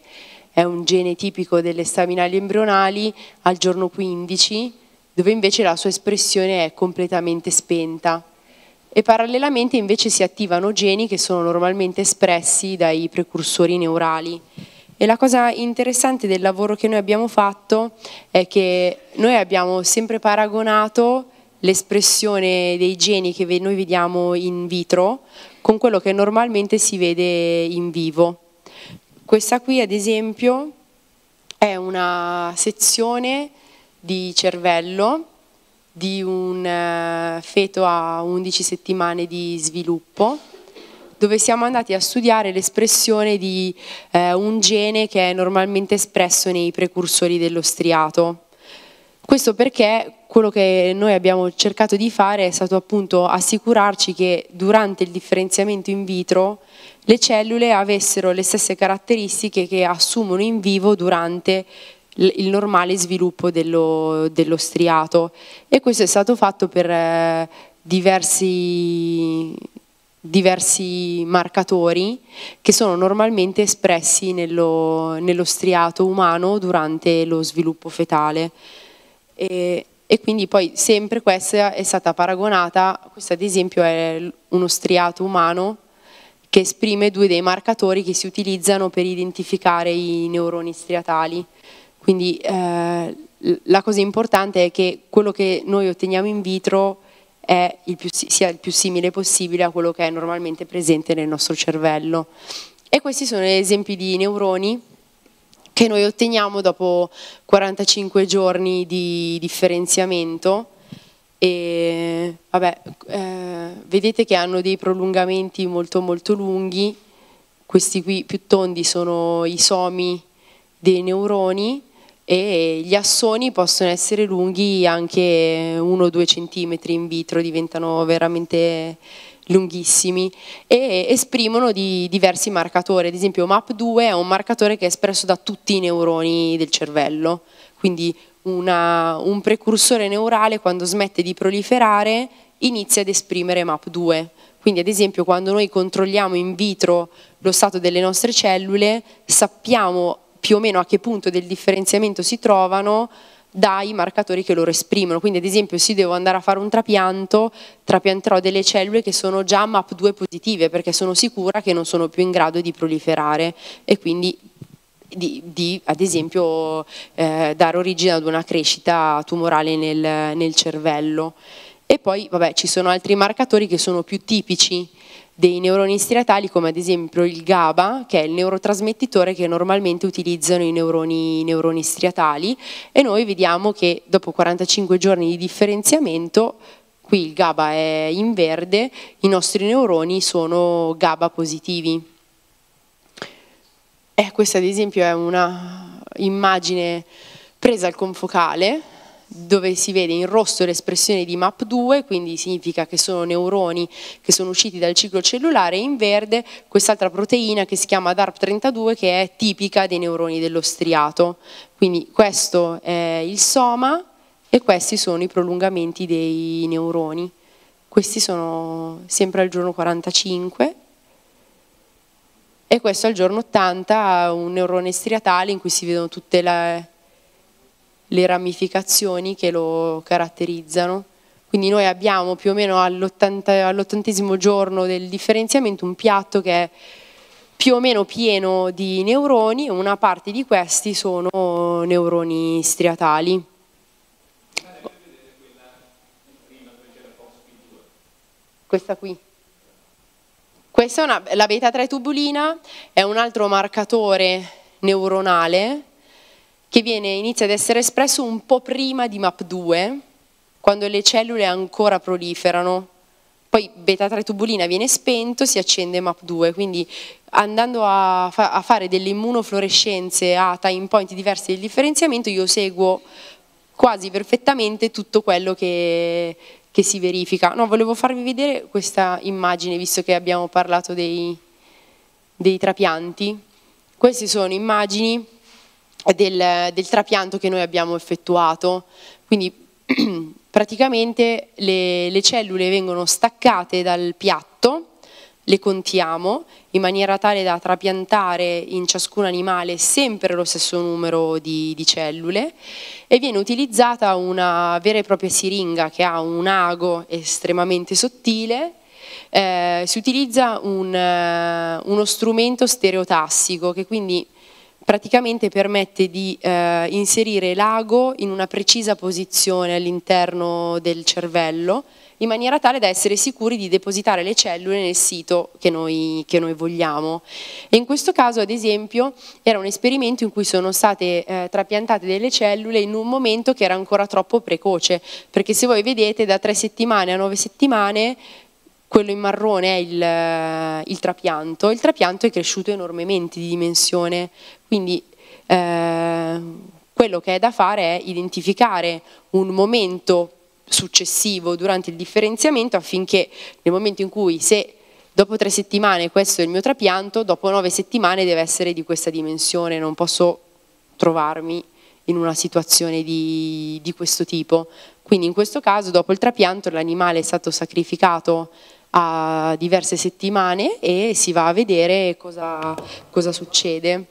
è un gene tipico delle staminali embrionali al giorno 15 dove invece la sua espressione è completamente spenta e parallelamente invece si attivano geni che sono normalmente espressi dai precursori neurali e la cosa interessante del lavoro che noi abbiamo fatto è che noi abbiamo sempre paragonato l'espressione dei geni che noi vediamo in vitro con quello che normalmente si vede in vivo. Questa qui ad esempio è una sezione di cervello di un eh, feto a 11 settimane di sviluppo dove siamo andati a studiare l'espressione di eh, un gene che è normalmente espresso nei precursori dello striato. Questo perché quello che noi abbiamo cercato di fare è stato appunto assicurarci che durante il differenziamento in vitro le cellule avessero le stesse caratteristiche che assumono in vivo durante il normale sviluppo dello, dello striato e questo è stato fatto per eh, diversi diversi marcatori che sono normalmente espressi nello, nello striato umano durante lo sviluppo fetale. E, e quindi poi sempre questa è stata paragonata, questo ad esempio è uno striato umano che esprime due dei marcatori che si utilizzano per identificare i neuroni striatali. Quindi eh, la cosa importante è che quello che noi otteniamo in vitro il più, sia il più simile possibile a quello che è normalmente presente nel nostro cervello. E questi sono esempi di neuroni che noi otteniamo dopo 45 giorni di differenziamento e vabbè, eh, vedete che hanno dei prolungamenti molto molto lunghi, questi qui più tondi sono i somi dei neuroni e gli assoni possono essere lunghi anche 1-2 o centimetri in vitro, diventano veramente lunghissimi e esprimono di diversi marcatori, ad esempio MAP2 è un marcatore che è espresso da tutti i neuroni del cervello, quindi una, un precursore neurale quando smette di proliferare inizia ad esprimere MAP2, quindi ad esempio quando noi controlliamo in vitro lo stato delle nostre cellule sappiamo più o meno a che punto del differenziamento si trovano dai marcatori che loro esprimono. Quindi ad esempio se devo andare a fare un trapianto, trapianterò delle cellule che sono già MAP2 positive perché sono sicura che non sono più in grado di proliferare e quindi di, di ad esempio eh, dare origine ad una crescita tumorale nel, nel cervello. E poi vabbè, ci sono altri marcatori che sono più tipici, dei neuroni striatali come ad esempio il GABA che è il neurotrasmettitore che normalmente utilizzano i neuroni, i neuroni striatali e noi vediamo che dopo 45 giorni di differenziamento qui il GABA è in verde, i nostri neuroni sono GABA positivi. Eh, questa ad esempio è una immagine presa al confocale dove si vede in rosso l'espressione di MAP2, quindi significa che sono neuroni che sono usciti dal ciclo cellulare, e in verde quest'altra proteina che si chiama DARP32 che è tipica dei neuroni dello striato. Quindi questo è il soma e questi sono i prolungamenti dei neuroni. Questi sono sempre al giorno 45 e questo al giorno 80 un neurone striatale in cui si vedono tutte le le ramificazioni che lo caratterizzano. Quindi noi abbiamo più o meno all'ottantesimo giorno del differenziamento un piatto che è più o meno pieno di neuroni, una parte di questi sono neuroni striatali. Questa qui. Questa è una, la beta 3 tubulina, è un altro marcatore neuronale che viene, inizia ad essere espresso un po' prima di MAP2, quando le cellule ancora proliferano. Poi beta 3 tubulina viene spento, si accende MAP2, quindi andando a, fa a fare delle immunofluorescenze a time point diversi del differenziamento io seguo quasi perfettamente tutto quello che, che si verifica. No, volevo farvi vedere questa immagine, visto che abbiamo parlato dei, dei trapianti. Queste sono immagini del, del trapianto che noi abbiamo effettuato. Quindi <clears throat> praticamente le, le cellule vengono staccate dal piatto le contiamo in maniera tale da trapiantare in ciascun animale sempre lo stesso numero di, di, cellule e viene utilizzata una vera e propria siringa che ha un ago estremamente sottile. Eh, si utilizza un, eh, uno strumento stereotassico che quindi praticamente permette di eh, inserire l'ago in una precisa posizione all'interno del cervello in maniera tale da essere sicuri di depositare le cellule nel sito che noi, che noi vogliamo. E in questo caso, ad esempio, era un esperimento in cui sono state eh, trapiantate delle cellule in un momento che era ancora troppo precoce, perché se voi vedete da tre settimane a nove settimane quello in marrone è il, eh, il trapianto, il trapianto è cresciuto enormemente di dimensione, quindi eh, quello che è da fare è identificare un momento successivo durante il differenziamento affinché nel momento in cui se dopo tre settimane questo è il mio trapianto, dopo nove settimane deve essere di questa dimensione, non posso trovarmi in una situazione di, di questo tipo. Quindi in questo caso dopo il trapianto l'animale è stato sacrificato a diverse settimane e si va a vedere cosa, cosa succede.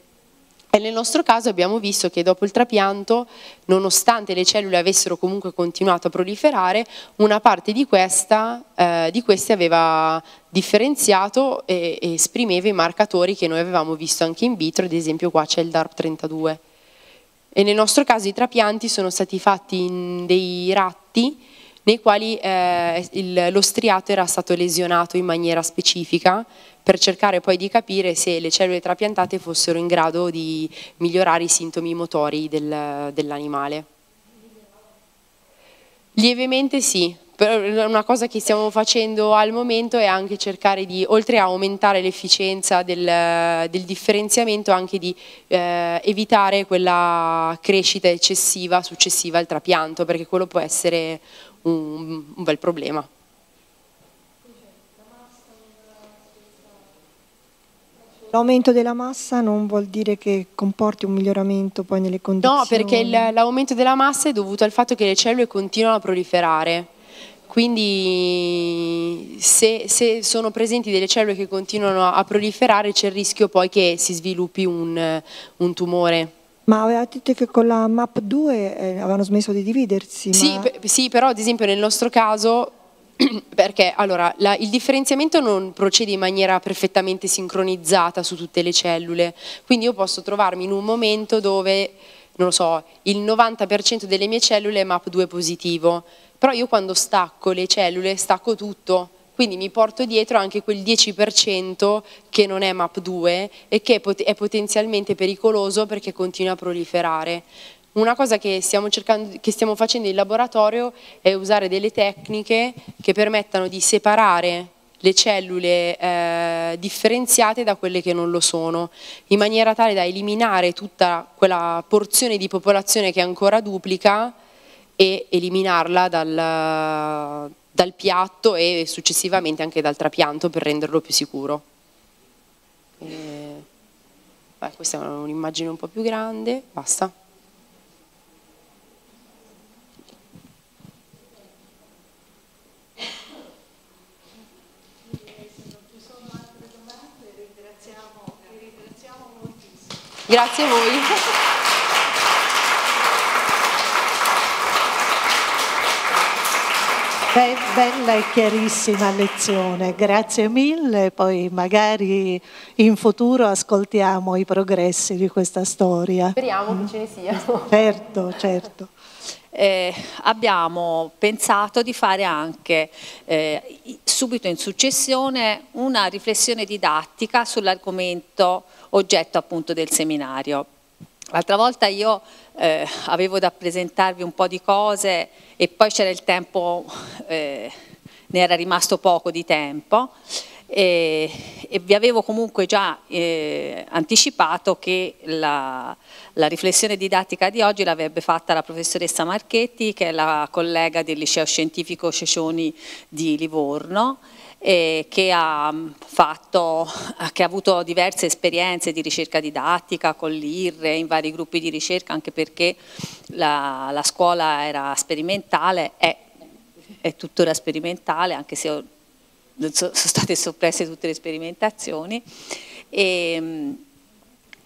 E nel nostro caso abbiamo visto che dopo il trapianto, nonostante le cellule avessero comunque continuato a proliferare, una parte di, questa, eh, di queste aveva differenziato e, e, esprimeva i marcatori che noi avevamo visto anche in vitro, ad esempio qua c'è il DARP32. E nel nostro caso i trapianti sono stati fatti in dei ratti nei quali eh, il, lo striato era stato lesionato in maniera specifica per cercare poi di capire se le cellule trapiantate fossero in grado di migliorare i sintomi motori del, dell'animale. Lievemente sì, una cosa che stiamo facendo al momento è anche cercare di, oltre a aumentare l'efficienza del, del, differenziamento, anche di eh, evitare quella crescita eccessiva successiva al trapianto, perché quello può essere un, un bel problema. L'aumento della massa non vuol dire che comporti un miglioramento poi nelle condizioni? No, perché l'aumento della massa è dovuto al fatto che le cellule continuano a proliferare. Quindi se, se sono presenti delle cellule che continuano a proliferare c'è il rischio poi che si sviluppi un, un tumore. Ma avevate detto che con la map 2 eh, avevano smesso di dividersi? Sì, ma... sì, però ad esempio nel nostro caso, <clears throat> perché allora, la, il differenziamento non procede in maniera perfettamente sincronizzata su tutte le cellule, quindi io posso trovarmi in un momento dove, non lo so, il 90% delle mie cellule è map 2 positivo, però io quando stacco le cellule stacco tutto, quindi mi porto dietro anche quel 10% che non è MAP2 e che è potenzialmente pericoloso perché continua a proliferare. Una cosa che stiamo, cercando, che stiamo facendo in laboratorio è usare delle tecniche che permettano di separare le cellule eh, differenziate da quelle che non lo sono, in maniera tale da eliminare tutta quella porzione di popolazione che ancora duplica e eliminarla dal, dal piatto e successivamente anche dal trapianto per renderlo più sicuro. E... Beh, questa è un'immagine un po' più grande, basta. Grazie a voi. Beh, bella e chiarissima lezione, grazie mille, poi magari in futuro ascoltiamo i progressi di questa storia. Speriamo che ce ne siano. Certo, certo. Eh, abbiamo pensato di fare anche eh, subito in successione una riflessione didattica sull'argomento oggetto appunto del seminario. L'altra volta io eh, avevo da presentarvi un po' di cose e poi c'era il tempo, eh, ne era rimasto poco di tempo e, e vi avevo comunque già eh, anticipato che la, la, riflessione didattica di oggi l'avrebbe fatta la professoressa Marchetti che è la collega del liceo scientifico Cecioni di Livorno eh, che, ha fatto, che, ha avuto diverse esperienze di ricerca didattica con l'IRRE in vari gruppi di ricerca anche perché la, la scuola era sperimentale, è, è, tuttora sperimentale anche se ho, sono state soppresse tutte le sperimentazioni. E,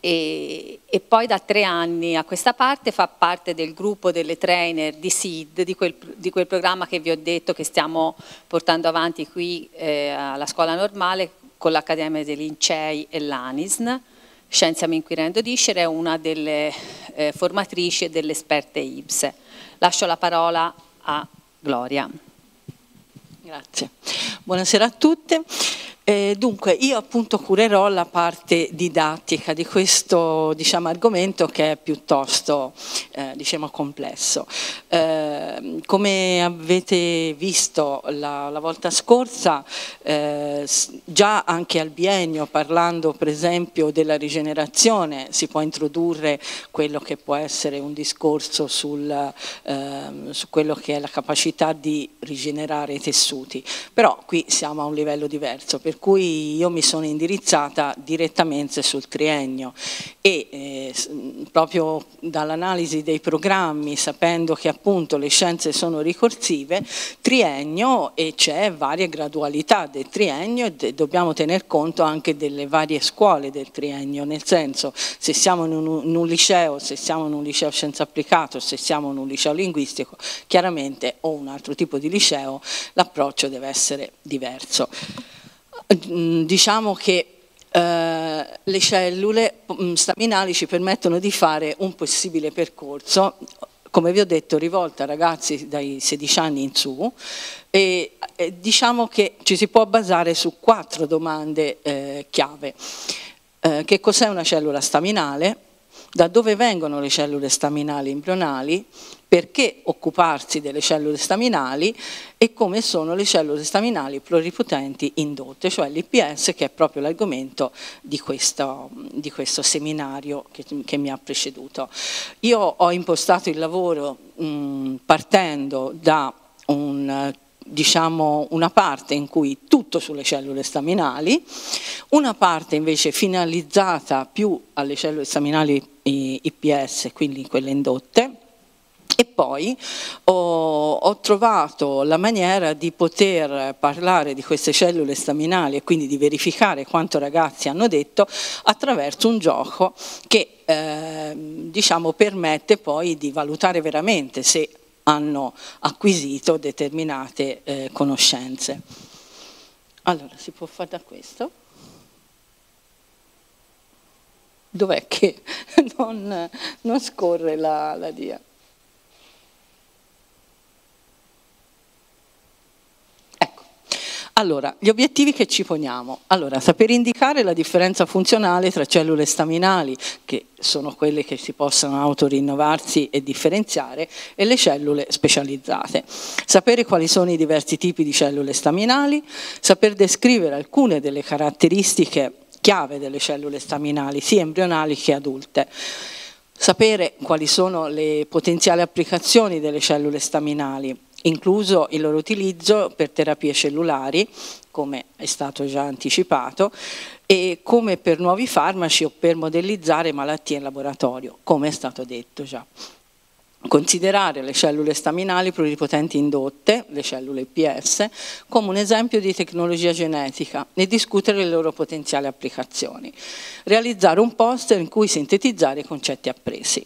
e, e, poi da tre anni a questa parte fa parte del gruppo delle trainer di SID, di quel, di quel programma che vi ho detto che stiamo portando avanti qui eh, alla scuola normale con l'Accademia dei Lincei e l'ANISN. Scienziam Inquirendo discere è una delle eh, formatrici e delle esperte IBS. Lascio la parola a Gloria. Grazie. Buonasera a tutte. Eh, dunque, io appunto curerò la parte didattica di questo diciamo, argomento che è piuttosto eh, diciamo, complesso. Eh, come avete visto la, la volta scorsa, eh, già anche al biennio, parlando per esempio della rigenerazione, si può introdurre quello che può essere un discorso sul, ehm, su quello che è la capacità di rigenerare i tessuti, però qui siamo a un livello diverso per cui io mi sono indirizzata direttamente sul triennio e eh, proprio dall'analisi dei programmi, sapendo che appunto le scienze sono ricorsive, triennio e c'è varie gradualità del triennio e dobbiamo tener conto anche delle varie scuole del triennio, nel senso se siamo in un, in un liceo, se siamo in un liceo scienza applicate, se siamo in un liceo linguistico, chiaramente o un altro tipo di liceo, l'approccio deve essere diverso. Mm, diciamo che eh, le cellule mm, staminali ci permettono di fare un possibile percorso come vi ho detto, rivolto a ragazzi dai 16 anni in su e diciamo che ci si può basare su quattro domande eh, chiave. Eh, che cos'è una cellula staminale? Da dove vengono le cellule staminali embrionali? perché occuparsi delle cellule staminali e come sono le cellule staminali pluripotenti indotte, cioè l'IPS che è proprio l'argomento di questo, di questo seminario che, che, mi ha preceduto. Io ho impostato il lavoro mh, mm, partendo da un diciamo, una parte in cui tutto sulle cellule staminali, una parte invece finalizzata più alle cellule staminali IPS, quindi quelle indotte, e poi ho, ho, trovato la maniera di poter parlare di queste cellule staminali e quindi di verificare quanto ragazzi hanno detto attraverso un gioco che eh, diciamo, permette poi di valutare veramente se hanno acquisito determinate eh, conoscenze. Allora, si può fare da questo? Dov'è che <laughs> non, non scorre la, la dia? Allora, gli obiettivi che ci poniamo. Allora, saper indicare la differenza funzionale tra cellule staminali, che sono quelle che si possono autorinnovarsi e differenziare, e le cellule specializzate. Sapere quali sono i diversi tipi di cellule staminali, saper descrivere alcune delle caratteristiche chiave delle cellule staminali, sia embrionali che adulte sapere quali sono le potenziali applicazioni delle cellule staminali incluso il loro utilizzo per terapie cellulari, come è stato già anticipato, e come per nuovi farmaci o per modellizzare malattie in laboratorio, come è stato detto già. Considerare le cellule staminali pluripotenti indotte, le cellule IPS, come un esempio di tecnologia genetica e discutere le loro potenziali applicazioni. Realizzare un poster in cui sintetizzare i concetti appresi.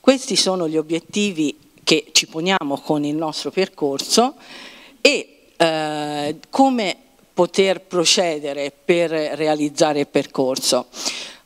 Questi sono gli obiettivi che ci poniamo con il nostro percorso e eh, come poter procedere per realizzare il percorso.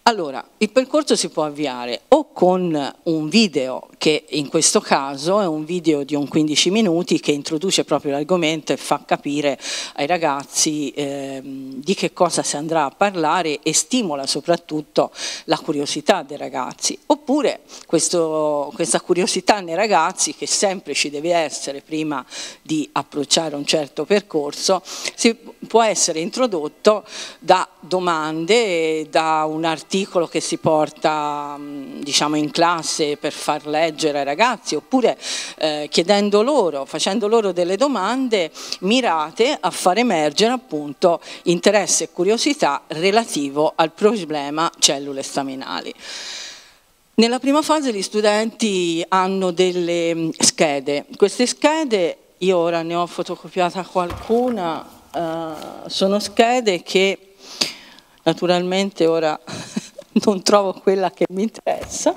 Allora, il percorso si può avviare o con un video, che in questo caso è un video di un 15 minuti che introduce proprio l'argomento e fa capire ai ragazzi eh, di che cosa si andrà a parlare e stimola soprattutto la curiosità dei ragazzi. Oppure questo, questa curiosità nei ragazzi, che sempre ci deve essere prima di approcciare un certo percorso, si può essere introdotto da domande, da un articolo l'articolo che si porta mm, diciamo, in classe per far leggere ai ragazzi oppure eh, chiedendo loro, facendo loro delle domande mirate a far emergere appunto interesse e curiosità relativo al problema cellule staminali. Nella prima fase gli studenti hanno delle mm, schede, queste schede io ora ne ho fotocopiata qualcuna, eh, sono schede che naturalmente ora <laughs> non trovo quella che mi interessa.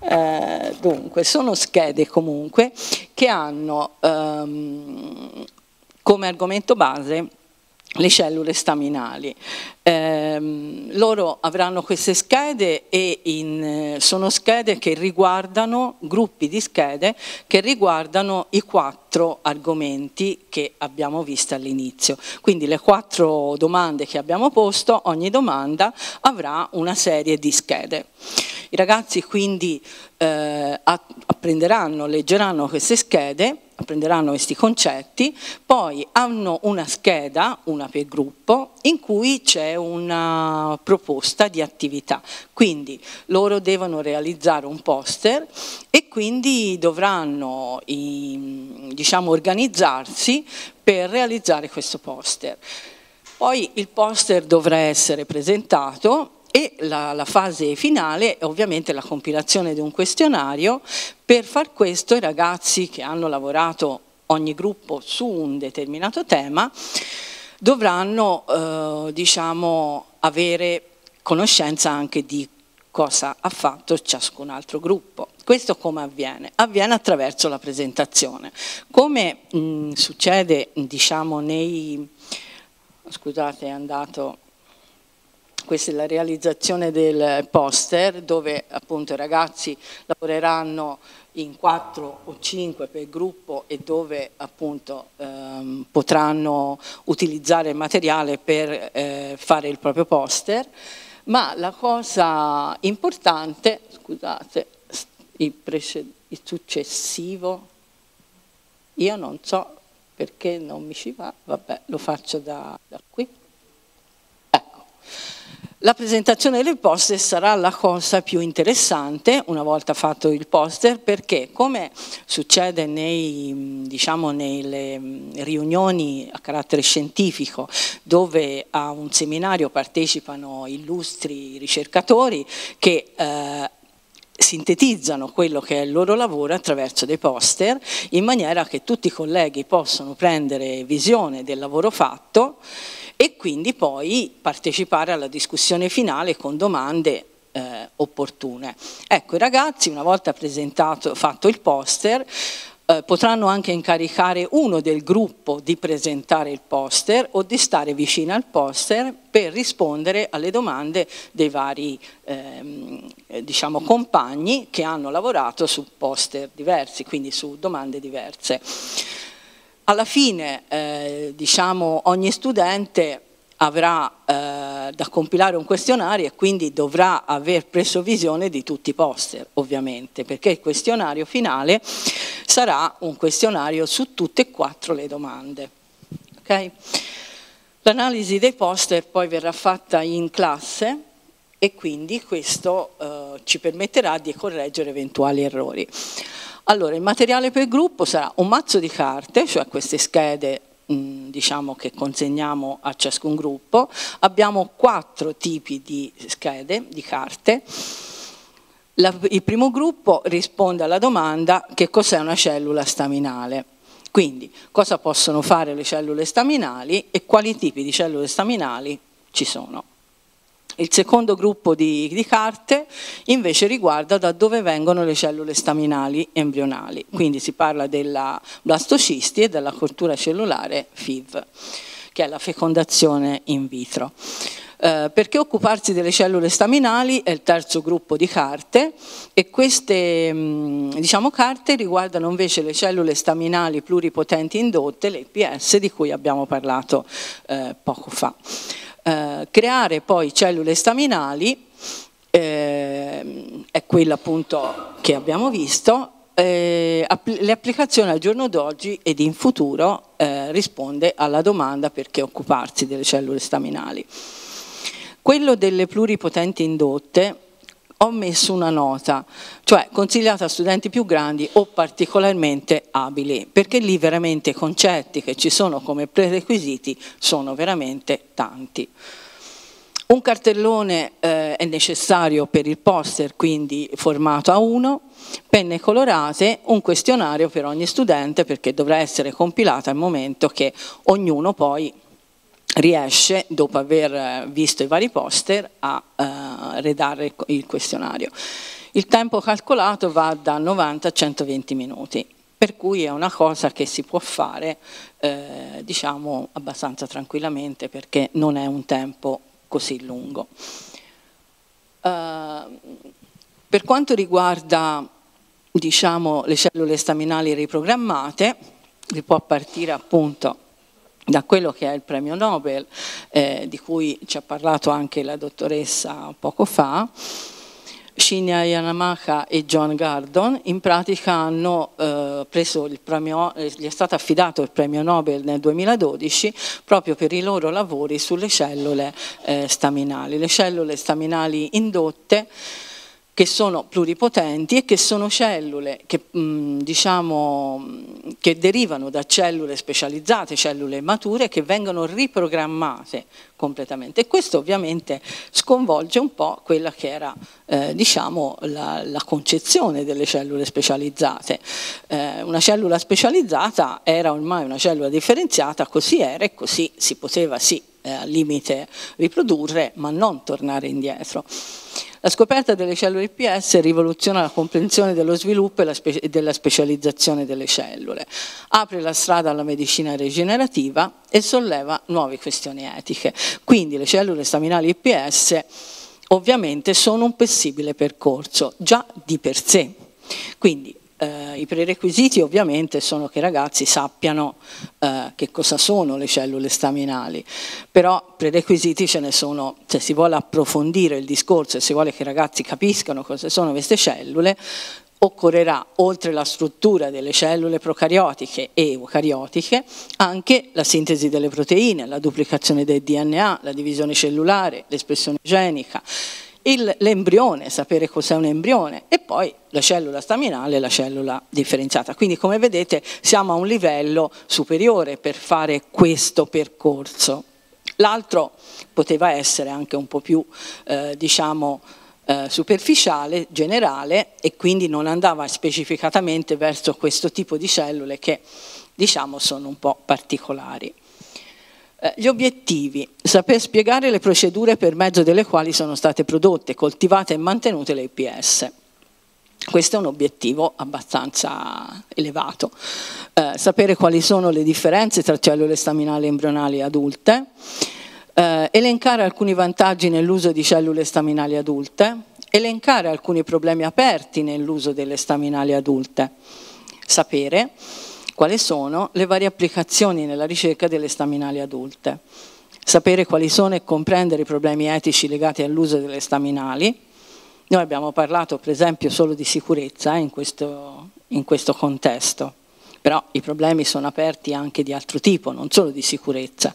Eh, dunque, sono schede comunque che hanno ehm, come argomento base le cellule staminali. Eh, loro avranno queste schede e in, eh, sono schede che riguardano, gruppi di schede che riguardano i quattro argomenti che abbiamo visto all'inizio. Quindi le quattro domande che abbiamo posto, ogni domanda avrà una serie di schede. I ragazzi quindi eh, apprenderanno, leggeranno queste schede apprenderanno questi concetti, poi hanno una scheda, una per gruppo, in cui c'è una proposta di attività. Quindi loro devono realizzare un poster e quindi dovranno ehm, diciamo, organizzarsi per realizzare questo poster. Poi il poster dovrà essere presentato e la, la fase finale è ovviamente la compilazione di un questionario. Per far questo i ragazzi che hanno lavorato ogni gruppo su un determinato tema dovranno eh, diciamo, avere conoscenza anche di cosa ha fatto ciascun altro gruppo. Questo come avviene? Avviene attraverso la presentazione. Come mh, mm, succede diciamo, nei... Scusate, è andato questa è la realizzazione del poster dove appunto i ragazzi lavoreranno in 4 o 5 per gruppo e dove appunto ehm, potranno utilizzare il materiale per eh, fare il proprio poster, ma la cosa importante, scusate, il, il successivo, io non so perché non mi ci va, vabbè lo faccio da, da qui. La presentazione del poster sarà la cosa più interessante una volta fatto il poster perché come succede nei, diciamo, nelle riunioni a carattere scientifico dove a un seminario partecipano illustri ricercatori che eh, sintetizzano quello che è il loro lavoro attraverso dei poster in maniera che tutti i colleghi possano prendere visione del lavoro fatto e quindi poi partecipare alla discussione finale con domande eh, opportune. Ecco, i ragazzi una volta presentato, fatto il poster eh, potranno anche incaricare uno del gruppo di presentare il poster o di stare vicino al poster per rispondere alle domande dei vari ehm, diciamo, compagni che hanno lavorato su poster diversi, quindi su domande diverse. Alla fine eh, diciamo, ogni studente avrà eh, da compilare un questionario e quindi dovrà aver preso visione di tutti i poster ovviamente perché il questionario finale sarà un questionario su tutte e quattro le domande. Okay? L'analisi dei poster poi verrà fatta in classe e quindi questo eh, ci permetterà di correggere eventuali errori. Allora, il materiale per gruppo sarà un mazzo di carte, cioè queste schede diciamo che consegniamo a ciascun gruppo, abbiamo quattro tipi di schede, di carte. La, il primo gruppo risponde alla domanda che cos'è una cellula staminale. Quindi cosa possono fare le cellule staminali e quali tipi di cellule staminali ci sono. Il secondo gruppo di, di, carte invece riguarda da dove vengono le cellule staminali embrionali, quindi si parla della blastocisti e della coltura cellulare FIV, che è la fecondazione in vitro. Eh, perché occuparsi delle cellule staminali è il terzo gruppo di carte e queste mm, diciamo, carte riguardano invece le cellule staminali pluripotenti indotte, le IPS, di cui abbiamo parlato eh, poco fa. Eh, creare poi cellule staminali, eh, è quella appunto che abbiamo visto, eh, le applicazioni al giorno d'oggi ed in futuro eh, risponde alla domanda perché occuparsi delle cellule staminali. Quello delle pluripotenti indotte ho messo una nota, cioè consigliata a studenti più grandi o particolarmente abili, perché lì veramente i concetti che ci sono come prerequisiti sono veramente tanti. Un cartellone eh, è necessario per il poster, quindi formato a uno, penne colorate, un questionario per ogni studente perché dovrà essere compilato al momento che ognuno poi riesce, dopo aver eh, visto i vari poster, a eh, redare il questionario. Il tempo calcolato va da 90 a 120 minuti, per cui è una cosa che si può fare eh, diciamo abbastanza tranquillamente perché non è un tempo così lungo. Uh, per quanto riguarda diciamo, le cellule staminali riprogrammate, si può partire appunto da quello che è il premio Nobel, eh, di cui ci ha parlato anche la dottoressa poco fa, Shinya Yanamaka e John Gardon in pratica hanno eh, preso il premio, eh, gli è stato affidato il premio Nobel nel 2012 proprio per i loro lavori sulle cellule eh, staminali, le cellule staminali indotte che sono pluripotenti e che sono cellule che, diciamo, che derivano da cellule specializzate, cellule mature, che vengono riprogrammate completamente. E questo ovviamente sconvolge un po' quella che era eh, diciamo, la, la, concezione delle cellule specializzate. Eh, una cellula specializzata era ormai una cellula differenziata, così era e così si poteva sì eh, al limite riprodurre, ma non tornare indietro. La scoperta delle cellule IPS rivoluziona la comprensione dello sviluppo e della specializzazione delle cellule, apre la strada alla medicina regenerativa e solleva nuove questioni etiche. Quindi le cellule staminali IPS ovviamente sono un possibile percorso già di per sé. Quindi eh, I prerequisiti ovviamente sono che i ragazzi sappiano eh, che cosa sono le cellule staminali, però prerequisiti ce ne sono, se si vuole approfondire il discorso e si vuole che i ragazzi capiscano cosa sono queste cellule, occorrerà, oltre la struttura delle cellule procariotiche e eucariotiche, anche la sintesi delle proteine, la duplicazione del DNA, la divisione cellulare, l'espressione genica il, l'embrione, sapere cos'è un embrione e poi la cellula staminale e la cellula differenziata. Quindi come vedete siamo a un livello superiore per fare questo percorso. L'altro poteva essere anche un po' più, eh, diciamo, eh, superficiale, generale e quindi non andava specificatamente verso questo tipo di cellule che diciamo sono un po' particolari. Eh, gli obiettivi, saper spiegare le procedure per mezzo delle quali sono state prodotte, coltivate e mantenute le IPS. Questo è un obiettivo abbastanza elevato. Eh, sapere quali sono le differenze tra cellule staminali embrionali adulte, eh, elencare alcuni vantaggi nell'uso di cellule staminali adulte, elencare alcuni problemi aperti nell'uso delle staminali adulte, sapere quali sono le varie applicazioni nella ricerca delle staminali adulte, sapere quali sono e comprendere i problemi etici legati all'uso delle staminali. Noi abbiamo parlato per esempio solo di sicurezza eh, in questo, in questo contesto, però i problemi sono aperti anche di altro tipo, non solo di sicurezza.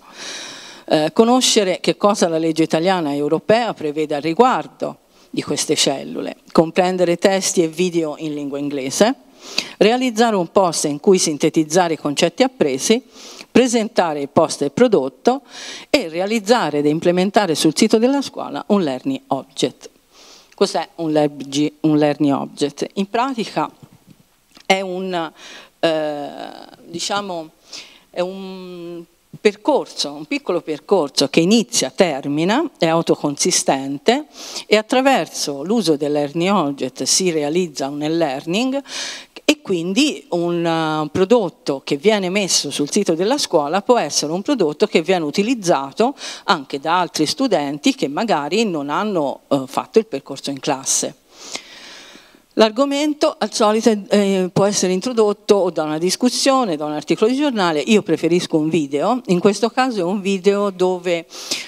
Eh, conoscere che cosa la legge italiana e europea prevede al riguardo di queste cellule, comprendere testi e video in lingua inglese, realizzare un post in cui sintetizzare i concetti appresi, presentare il post e il prodotto e realizzare ed implementare sul sito della scuola un learning object. Cos'è un, learning object? In pratica è un, eh, diciamo, è un percorso, un piccolo percorso che inizia, termina, è autoconsistente e attraverso l'uso dell'learning object si realizza un e-learning e quindi un eh, prodotto che viene messo sul sito della scuola può essere un prodotto che viene utilizzato anche da altri studenti che magari non hanno eh, fatto il percorso in classe. L'argomento al solito eh, può essere introdotto o da una discussione, da un articolo di giornale, io preferisco un video, in questo caso è un video dove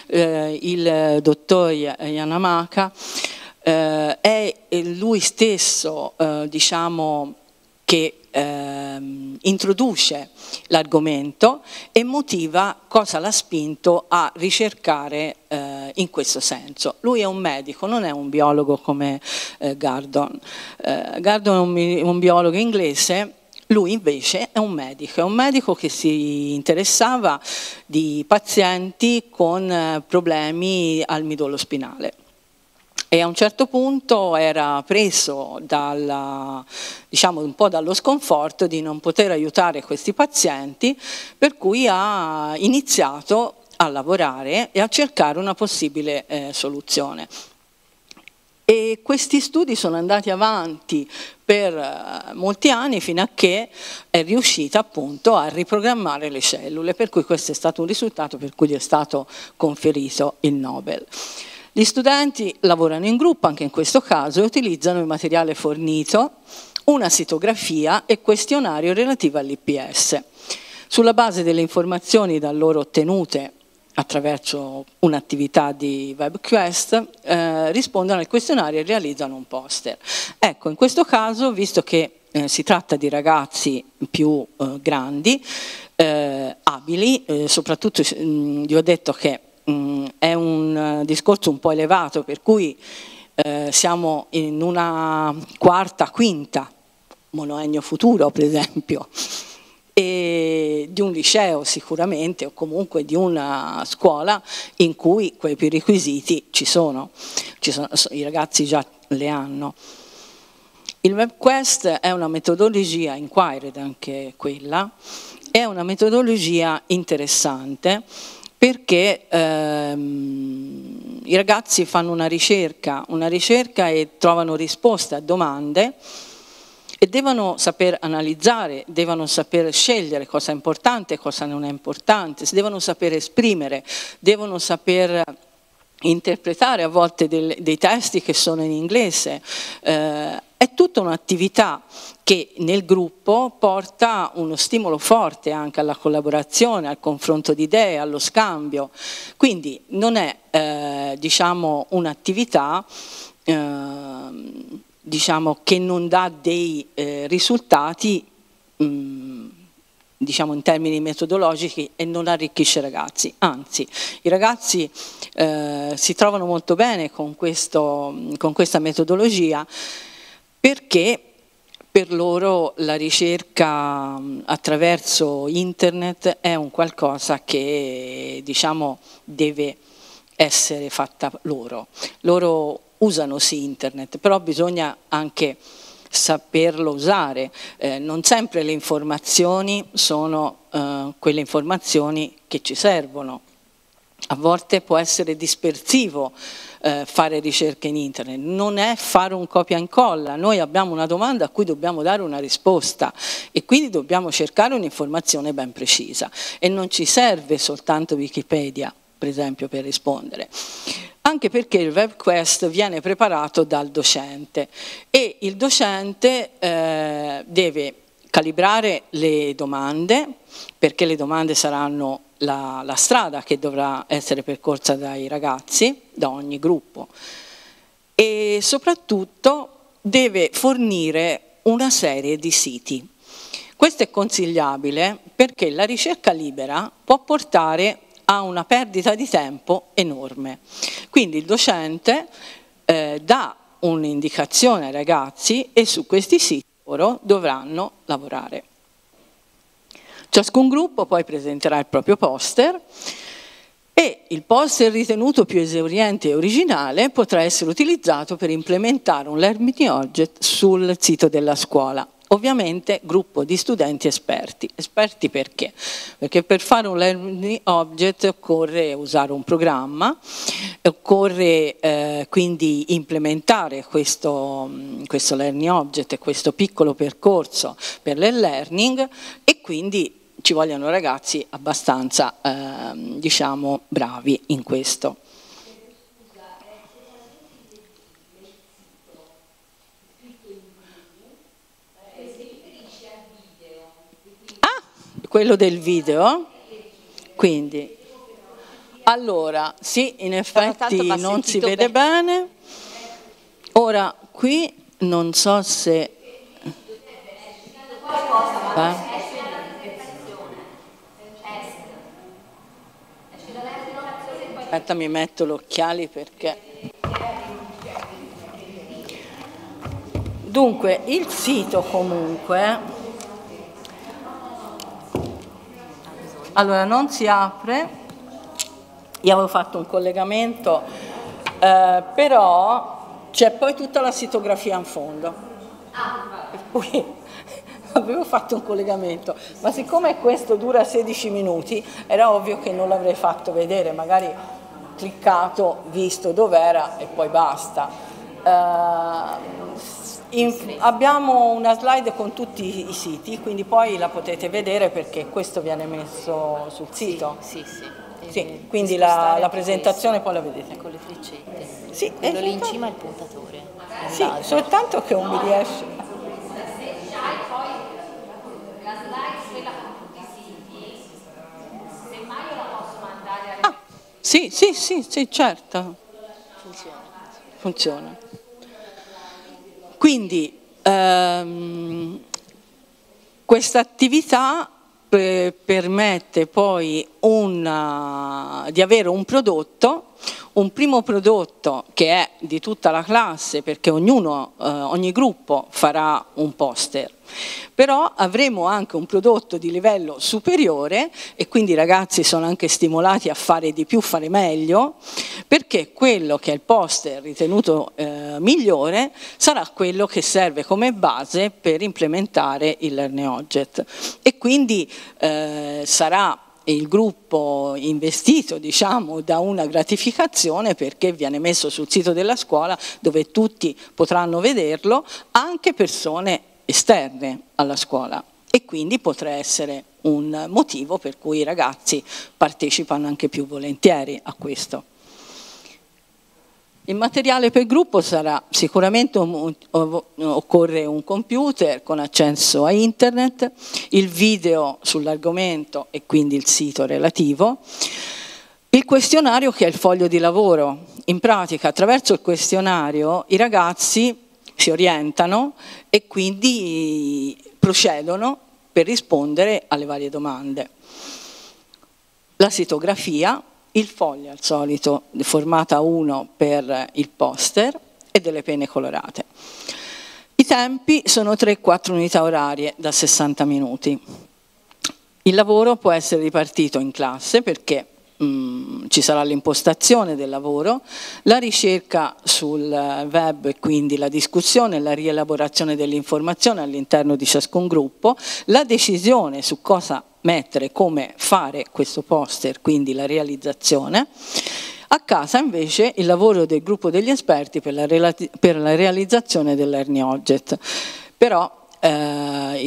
il dottor Yanamaka è lui stesso diciamo, che ehm, introduce l'argomento e motiva cosa l'ha spinto a ricercare eh, in questo senso. Lui è un medico, non è un biologo come eh, Gardon. Eh, Gardon è un, un biologo inglese lui invece è un medico, è un medico che si interessava di pazienti con eh, problemi al midollo spinale e a un certo punto era preso dalla, diciamo, un po' dallo sconforto di non poter aiutare questi pazienti, per cui ha iniziato a lavorare e a cercare una possibile eh, soluzione. E questi studi sono andati avanti per eh, molti anni fino a che è riuscita appunto a riprogrammare le cellule, per cui questo è stato un risultato per cui gli è stato conferito il Nobel. Gli studenti lavorano in gruppo anche in questo caso e utilizzano il materiale fornito, una sitografia e questionario relativo all'IPS. Sulla base delle informazioni da loro ottenute attraverso un'attività di webquest, eh, rispondono al questionario e realizzano un poster. Ecco, in questo caso, visto che eh, si tratta di ragazzi più eh, grandi, eh, abili, eh, soprattutto mh, vi ho detto che mh, mm, è un eh, discorso un po' elevato, per cui eh, siamo in una quarta, quinta, monoennio futuro per esempio, e di un liceo sicuramente o comunque di una scuola in cui quei prerequisiti ci sono, ci sono i ragazzi già le hanno. Il WebQuest è una metodologia, Inquired anche quella, è una metodologia interessante perché ehm, i ragazzi fanno una ricerca, una ricerca e trovano risposte a domande e devono saper analizzare, devono saper scegliere cosa è importante e cosa non è importante, devono saper esprimere, devono saper interpretare a volte del, dei testi che sono in inglese. Eh, è tutta un'attività che nel gruppo porta uno stimolo forte anche alla collaborazione, al confronto di idee, allo scambio. Quindi non è eh, diciamo, un'attività eh, diciamo, che non dà dei eh, risultati diciamo in termini metodologici e non arricchisce i ragazzi, anzi i ragazzi eh, si trovano molto bene con, questo, con questa metodologia perché per loro la ricerca mm, attraverso internet è un qualcosa che diciamo, deve essere fatta loro. Loro usano sì internet, però bisogna anche saperlo usare. Eh, non sempre le informazioni sono eh, quelle informazioni che ci servono a volte può essere dispersivo eh, fare ricerche in internet, non è fare un copia e incolla, noi abbiamo una domanda a cui dobbiamo dare una risposta e quindi dobbiamo cercare un'informazione ben precisa e non ci serve soltanto Wikipedia per esempio per rispondere anche perché il webquest viene preparato dal docente e il docente eh, deve calibrare le domande, perché le domande saranno la, la strada che dovrà essere percorsa dai ragazzi, da ogni gruppo, e soprattutto deve fornire una serie di siti. Questo è consigliabile perché la ricerca libera può portare a una perdita di tempo enorme. Quindi il docente eh, dà un'indicazione ai ragazzi e su questi siti loro dovranno lavorare. Ciascun gruppo poi presenterà il proprio poster e il poster ritenuto più esauriente e originale potrà essere utilizzato per implementare un learning object sul sito della scuola. Ovviamente gruppo di studenti esperti. Esperti perché? Perché per fare un learning object occorre usare un programma, occorre eh, quindi implementare questo, mm, questo learning object e questo piccolo percorso per l'e-learning e quindi ci vogliono ragazzi abbastanza eh, diciamo, bravi in questo. Ah, quello del video? Quindi, allora, sì, in effetti non si vede bene. Ora, qui non so se... Beh. Aspetta, mi metto gli occhiali perché... Dunque, il sito comunque... Allora, non si apre. Io avevo fatto un collegamento, eh, però c'è poi tutta la sitografia in fondo. Ah, Poi, avevo fatto un collegamento, ma siccome questo dura 16 minuti, era ovvio che non l'avrei fatto vedere, magari cliccato, visto dov'era e poi basta. Eh, in, abbiamo una slide con tutti i siti, quindi poi la potete vedere perché questo viene messo sul sito. Sì, sì. sì. sì quindi la, la presentazione poi la vedete. Con le freccette. Sì, Quello lì in esatto. cima è il puntatore. sì, largo. soltanto che non mi riesce. Ah, sì, sì, sì, sì certo. Funziona. Funziona. Quindi ehm, questa attività eh, permette poi una, di avere un prodotto un primo prodotto che è di tutta la classe perché ognuno, eh, ogni gruppo farà un poster però avremo anche un prodotto di livello superiore e quindi i ragazzi sono anche stimolati a fare di più, fare meglio, perché quello che è il poster ritenuto eh, migliore sarà quello che serve come base per implementare il Learn Object e quindi eh, sarà il gruppo investito diciamo, da una gratificazione perché viene messo sul sito della scuola dove tutti potranno vederlo, anche persone esterne alla scuola e quindi potrà essere un motivo per cui i ragazzi partecipano anche più volentieri a questo. Il materiale per gruppo sarà sicuramente un, occorre un computer con accesso a internet, il video sull'argomento e quindi il sito relativo, il questionario che è il foglio di lavoro. In pratica attraverso il questionario i ragazzi si orientano e quindi procedono per rispondere alle varie domande. La sitografia, il foglio al solito, formata 1 per il poster e delle pene colorate. I tempi sono 3-4 unità orarie da 60 minuti. Il lavoro può essere ripartito in classe perché Mm, ci sarà l'impostazione del lavoro, la ricerca sul web e quindi la discussione la rielaborazione dell'informazione all'interno di ciascun gruppo, la decisione su cosa mettere, come fare questo poster, quindi la realizzazione, a casa invece il lavoro del gruppo degli esperti per la, per la realizzazione dell'Ernie Object. Però eh,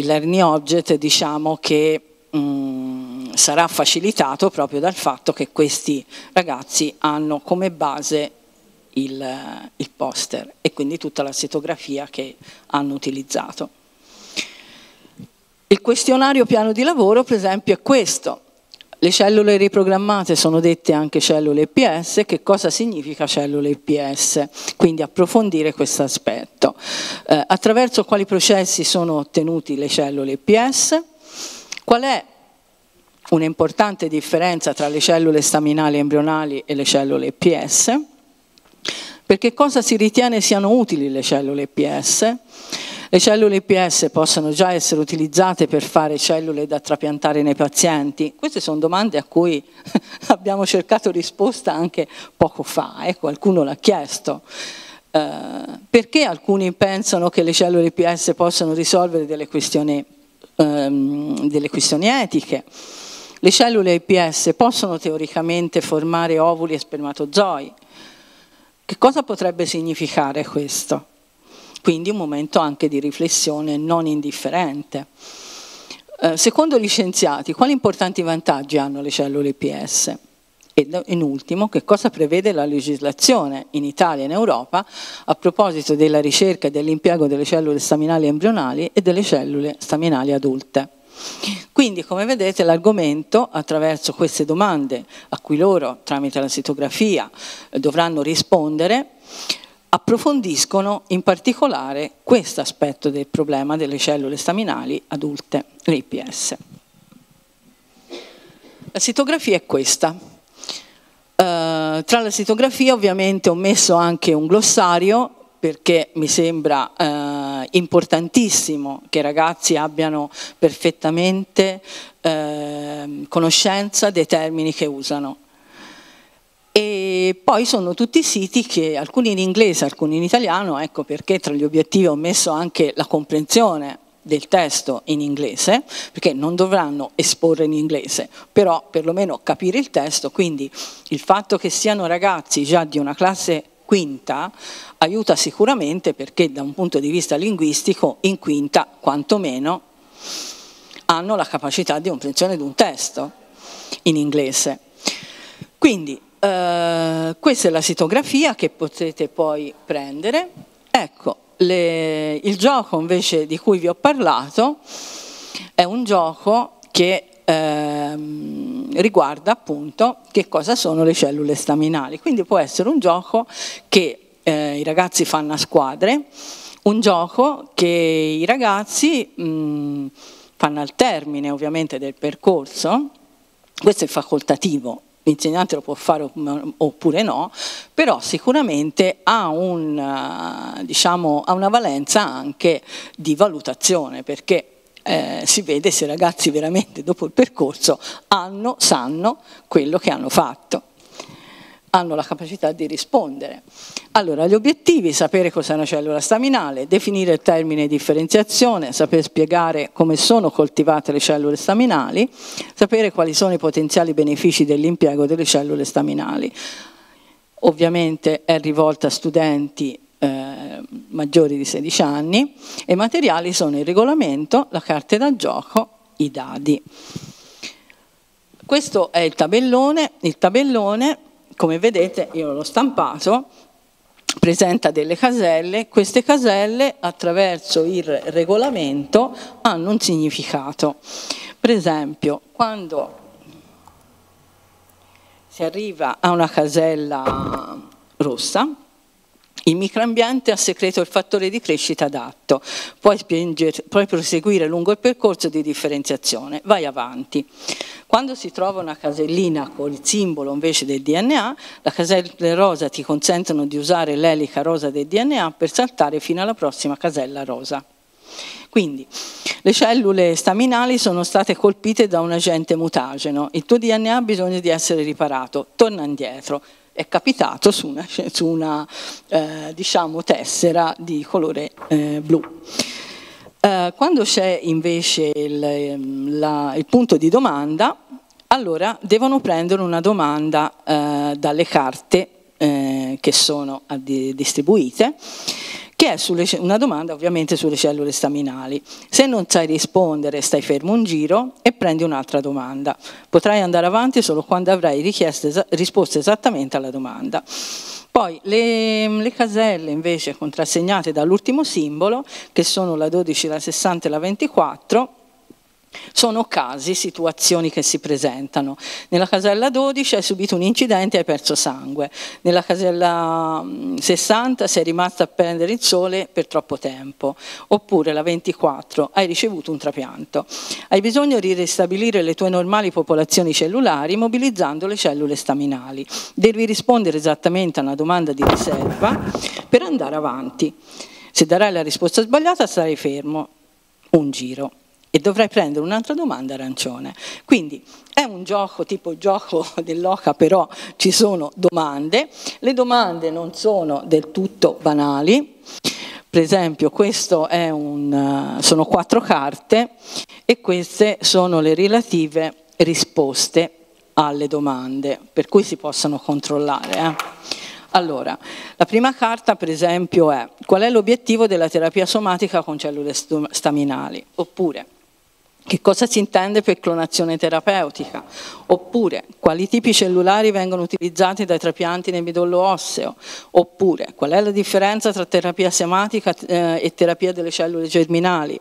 l'Earning Object diciamo che Mm, sarà facilitato proprio dal fatto che questi ragazzi hanno come base il, il poster e quindi tutta la setografia che hanno utilizzato. Il questionario piano di lavoro, per esempio, è questo. Le cellule riprogrammate sono dette anche cellule EPS, Che cosa significa cellule EPS? Quindi approfondire questo aspetto. Eh, attraverso quali processi sono ottenuti le cellule IPS? Qual è un'importante differenza tra le cellule staminali embrionali e le cellule EPS? Perché cosa si ritiene siano utili le cellule EPS? Le cellule IPS possono già essere utilizzate per fare cellule da trapiantare nei pazienti? Queste sono domande a cui <laughs> abbiamo cercato risposta anche poco fa, eh, qualcuno l'ha chiesto. Eh, perché alcuni pensano che le cellule IPS possano risolvere delle questioni ehm, delle questioni etiche. Le cellule IPS possono teoricamente formare ovuli e spermatozoi. Che cosa potrebbe significare questo? Quindi un momento anche di riflessione non indifferente. Eh, secondo gli scienziati, quali importanti vantaggi hanno le cellule IPS? E in ultimo, che cosa prevede la legislazione in Italia e in Europa a proposito della ricerca e dell'impiego delle cellule staminali embrionali e delle cellule staminali adulte. Quindi, come vedete, l'argomento, attraverso queste domande a cui loro, tramite la sitografia, eh, dovranno rispondere, approfondiscono in particolare questo aspetto del problema delle cellule staminali adulte, l'IPS. La sitografia è questa. Eh, tra la sitografia ovviamente ho messo anche un glossario perché mi sembra eh, importantissimo che i ragazzi abbiano perfettamente eh, conoscenza dei termini che usano. E poi sono tutti siti che, alcuni in inglese, alcuni in italiano, ecco perché tra gli obiettivi ho messo anche la comprensione del testo in inglese, perché non dovranno esporre in inglese, però perlomeno capire il testo, quindi il fatto che siano ragazzi già di una classe quinta aiuta sicuramente perché da un punto di vista linguistico in quinta quantomeno hanno la capacità di comprensione di un testo in inglese. Quindi eh, questa è la sitografia che potete poi prendere. Ecco, le, il gioco invece di cui vi ho parlato è un gioco che ehm, riguarda appunto che cosa sono le cellule staminali, quindi può essere un gioco che eh, i ragazzi fanno a squadre, un gioco che i ragazzi mh, fanno al termine ovviamente del percorso, questo è facoltativo, l'insegnante lo può fare oppure no, però sicuramente ha, un, eh, diciamo, ha una valenza anche di valutazione, perché eh, si vede se i ragazzi veramente dopo il percorso hanno, sanno quello che hanno fatto hanno la capacità di rispondere. Allora, gli obiettivi, sapere cos'è una cellula staminale, definire il termine differenziazione, sapere spiegare come sono coltivate le cellule staminali, sapere quali sono i potenziali benefici dell'impiego delle cellule staminali. Ovviamente è rivolta a studenti eh, maggiori di 16 anni e i materiali sono il regolamento, la carta da gioco, i dadi. Questo è il tabellone, il tabellone come vedete io l'ho stampato, presenta delle caselle, queste caselle attraverso il regolamento hanno un significato. Per esempio, quando si arriva a una casella rossa, il microambiente ha secreto il fattore di crescita adatto, puoi, spingere, puoi proseguire lungo il percorso di differenziazione, vai avanti. Quando si trova una casellina con il simbolo invece del DNA, le caselle rosa ti consentono di usare l'elica rosa del DNA per saltare fino alla prossima casella rosa. Quindi le cellule staminali sono state colpite da un agente mutageno, il tuo DNA ha bisogno di essere riparato, torna indietro, è capitato su una, su una eh, diciamo, tessera di colore eh, blu. Eh, quando c'è invece il, ehm, la, il, punto di domanda, allora devono prendere una domanda eh, dalle carte eh, che sono distribuite che è sulle, una domanda ovviamente sulle cellule staminali. Se non sai rispondere stai fermo un giro e prendi un'altra domanda. Potrai andare avanti solo quando avrai risposte esattamente alla domanda. Poi le, le, caselle invece contrassegnate dall'ultimo simbolo, che sono la 12, la 60 e la 24, sono casi, situazioni che si presentano. Nella casella 12 hai subito un incidente e hai perso sangue. Nella casella 60 mm, sei rimasta a prendere il sole per troppo tempo. Oppure la 24 hai ricevuto un trapianto. Hai bisogno di ristabilire le tue normali popolazioni cellulari mobilizzando le cellule staminali. Devi rispondere esattamente a una domanda di riserva per andare avanti. Se darai la risposta sbagliata sarai fermo. Un giro e dovrei prendere un'altra domanda arancione. Quindi è un gioco tipo gioco <laughs> dell'oca, però ci sono domande. Le domande non sono del tutto banali. Per esempio, questo è un, eh, sono quattro carte e queste sono le relative risposte alle domande, per cui si possono controllare. Eh. Allora, la prima carta per esempio è qual è l'obiettivo della terapia somatica con cellule staminali? Oppure che cosa si intende per clonazione terapeutica? Oppure quali tipi cellulari vengono utilizzati dai trapianti nel midollo osseo? Oppure qual è la differenza tra terapia sematica eh, e terapia delle cellule germinali?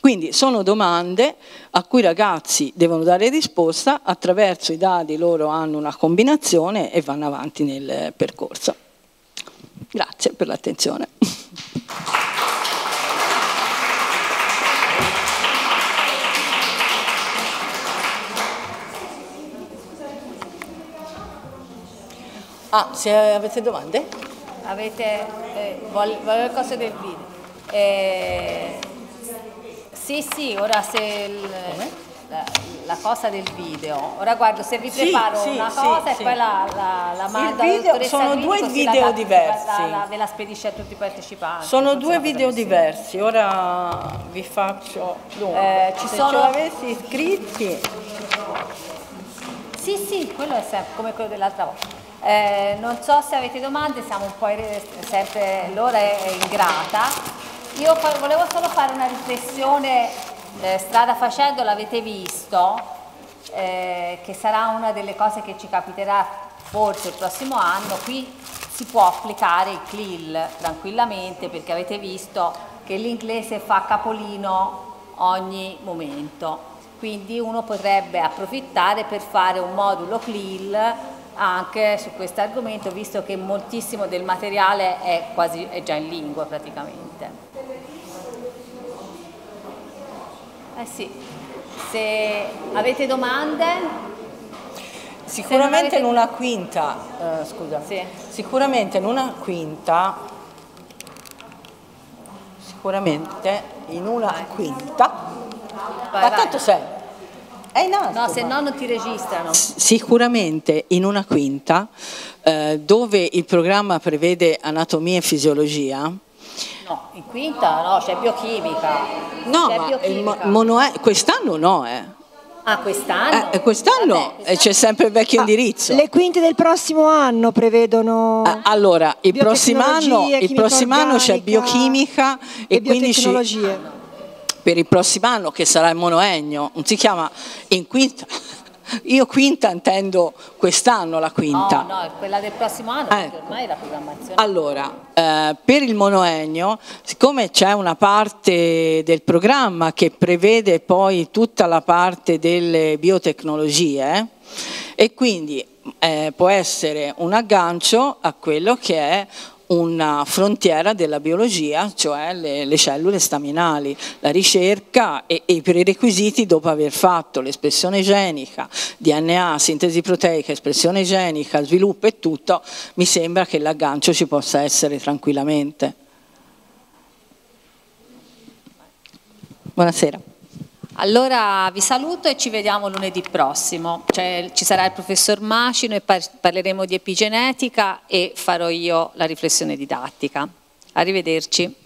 Quindi sono domande a cui i ragazzi devono dare risposta attraverso i dadi, loro hanno una combinazione e vanno avanti nel percorso. Grazie per l'attenzione. Ah, se avete domande? Avete, eh, volevo cose del video. Eh, sì, sì, ora se il, la, la, cosa del video, ora guardo se vi preparo sì, una sì, cosa sì, e poi la, la, la mando il video, Sono Gridi, due video diversi. ve la spedisce a tutti i partecipanti. Sono due video diversi, ora vi faccio... Dunque, eh, ci se sono... ce l'avessi iscritti... Sì, sì, quello è sempre come quello dell'altra volta. Eh, non so se avete domande, siamo un po' sempre l'ora è ingrata. Io volevo solo fare una riflessione, eh, strada facendo l'avete visto, eh, che sarà una delle cose che ci capiterà forse il prossimo anno. Qui si può applicare il CLIL tranquillamente perché avete visto che l'inglese fa capolino ogni momento. Quindi uno potrebbe approfittare per fare un modulo CLIL anche su questo argomento visto che moltissimo del materiale è, quasi, è già in lingua praticamente. Eh sì, se avete domande... Sicuramente, avete... In una quinta, eh, scusa, sì. sicuramente in una quinta, sicuramente in una quinta, vai, ma vai. tanto sei... È eh, in alto, no, se no non ti registrano. Sicuramente in una quinta, eh, dove il programma prevede anatomia e fisiologia, No, in quinta no, c'è biochimica. No, ma eh, quest'anno no, eh. Ah, quest'anno? Eh, eh quest'anno quest c'è sempre il vecchio ah, indirizzo. Le quinte del prossimo anno prevedono. Ah, allora, il prossimo anno, c'è biochimica e, e quindi ci, per il prossimo anno che sarà il monoennio, non si chiama in quinta. <laughs> Io quinta intendo quest'anno la quinta. No, no, quella del prossimo anno, eh. perché ormai è la programmazione. Allora, eh, per il monoennio, siccome c'è una parte del programma che prevede poi tutta la parte delle biotecnologie, e quindi eh, può essere un aggancio a quello che è una frontiera della biologia, cioè le, le cellule staminali, la ricerca e, e i prerequisiti dopo aver fatto l'espressione genica, DNA, sintesi proteica, espressione genica, sviluppo e tutto, mi sembra che l'aggancio ci possa essere tranquillamente. Buonasera. Allora vi saluto e ci vediamo lunedì prossimo. Cioè, ci sarà il professor Macino e par parleremo di epigenetica e farò io la riflessione didattica. Arrivederci.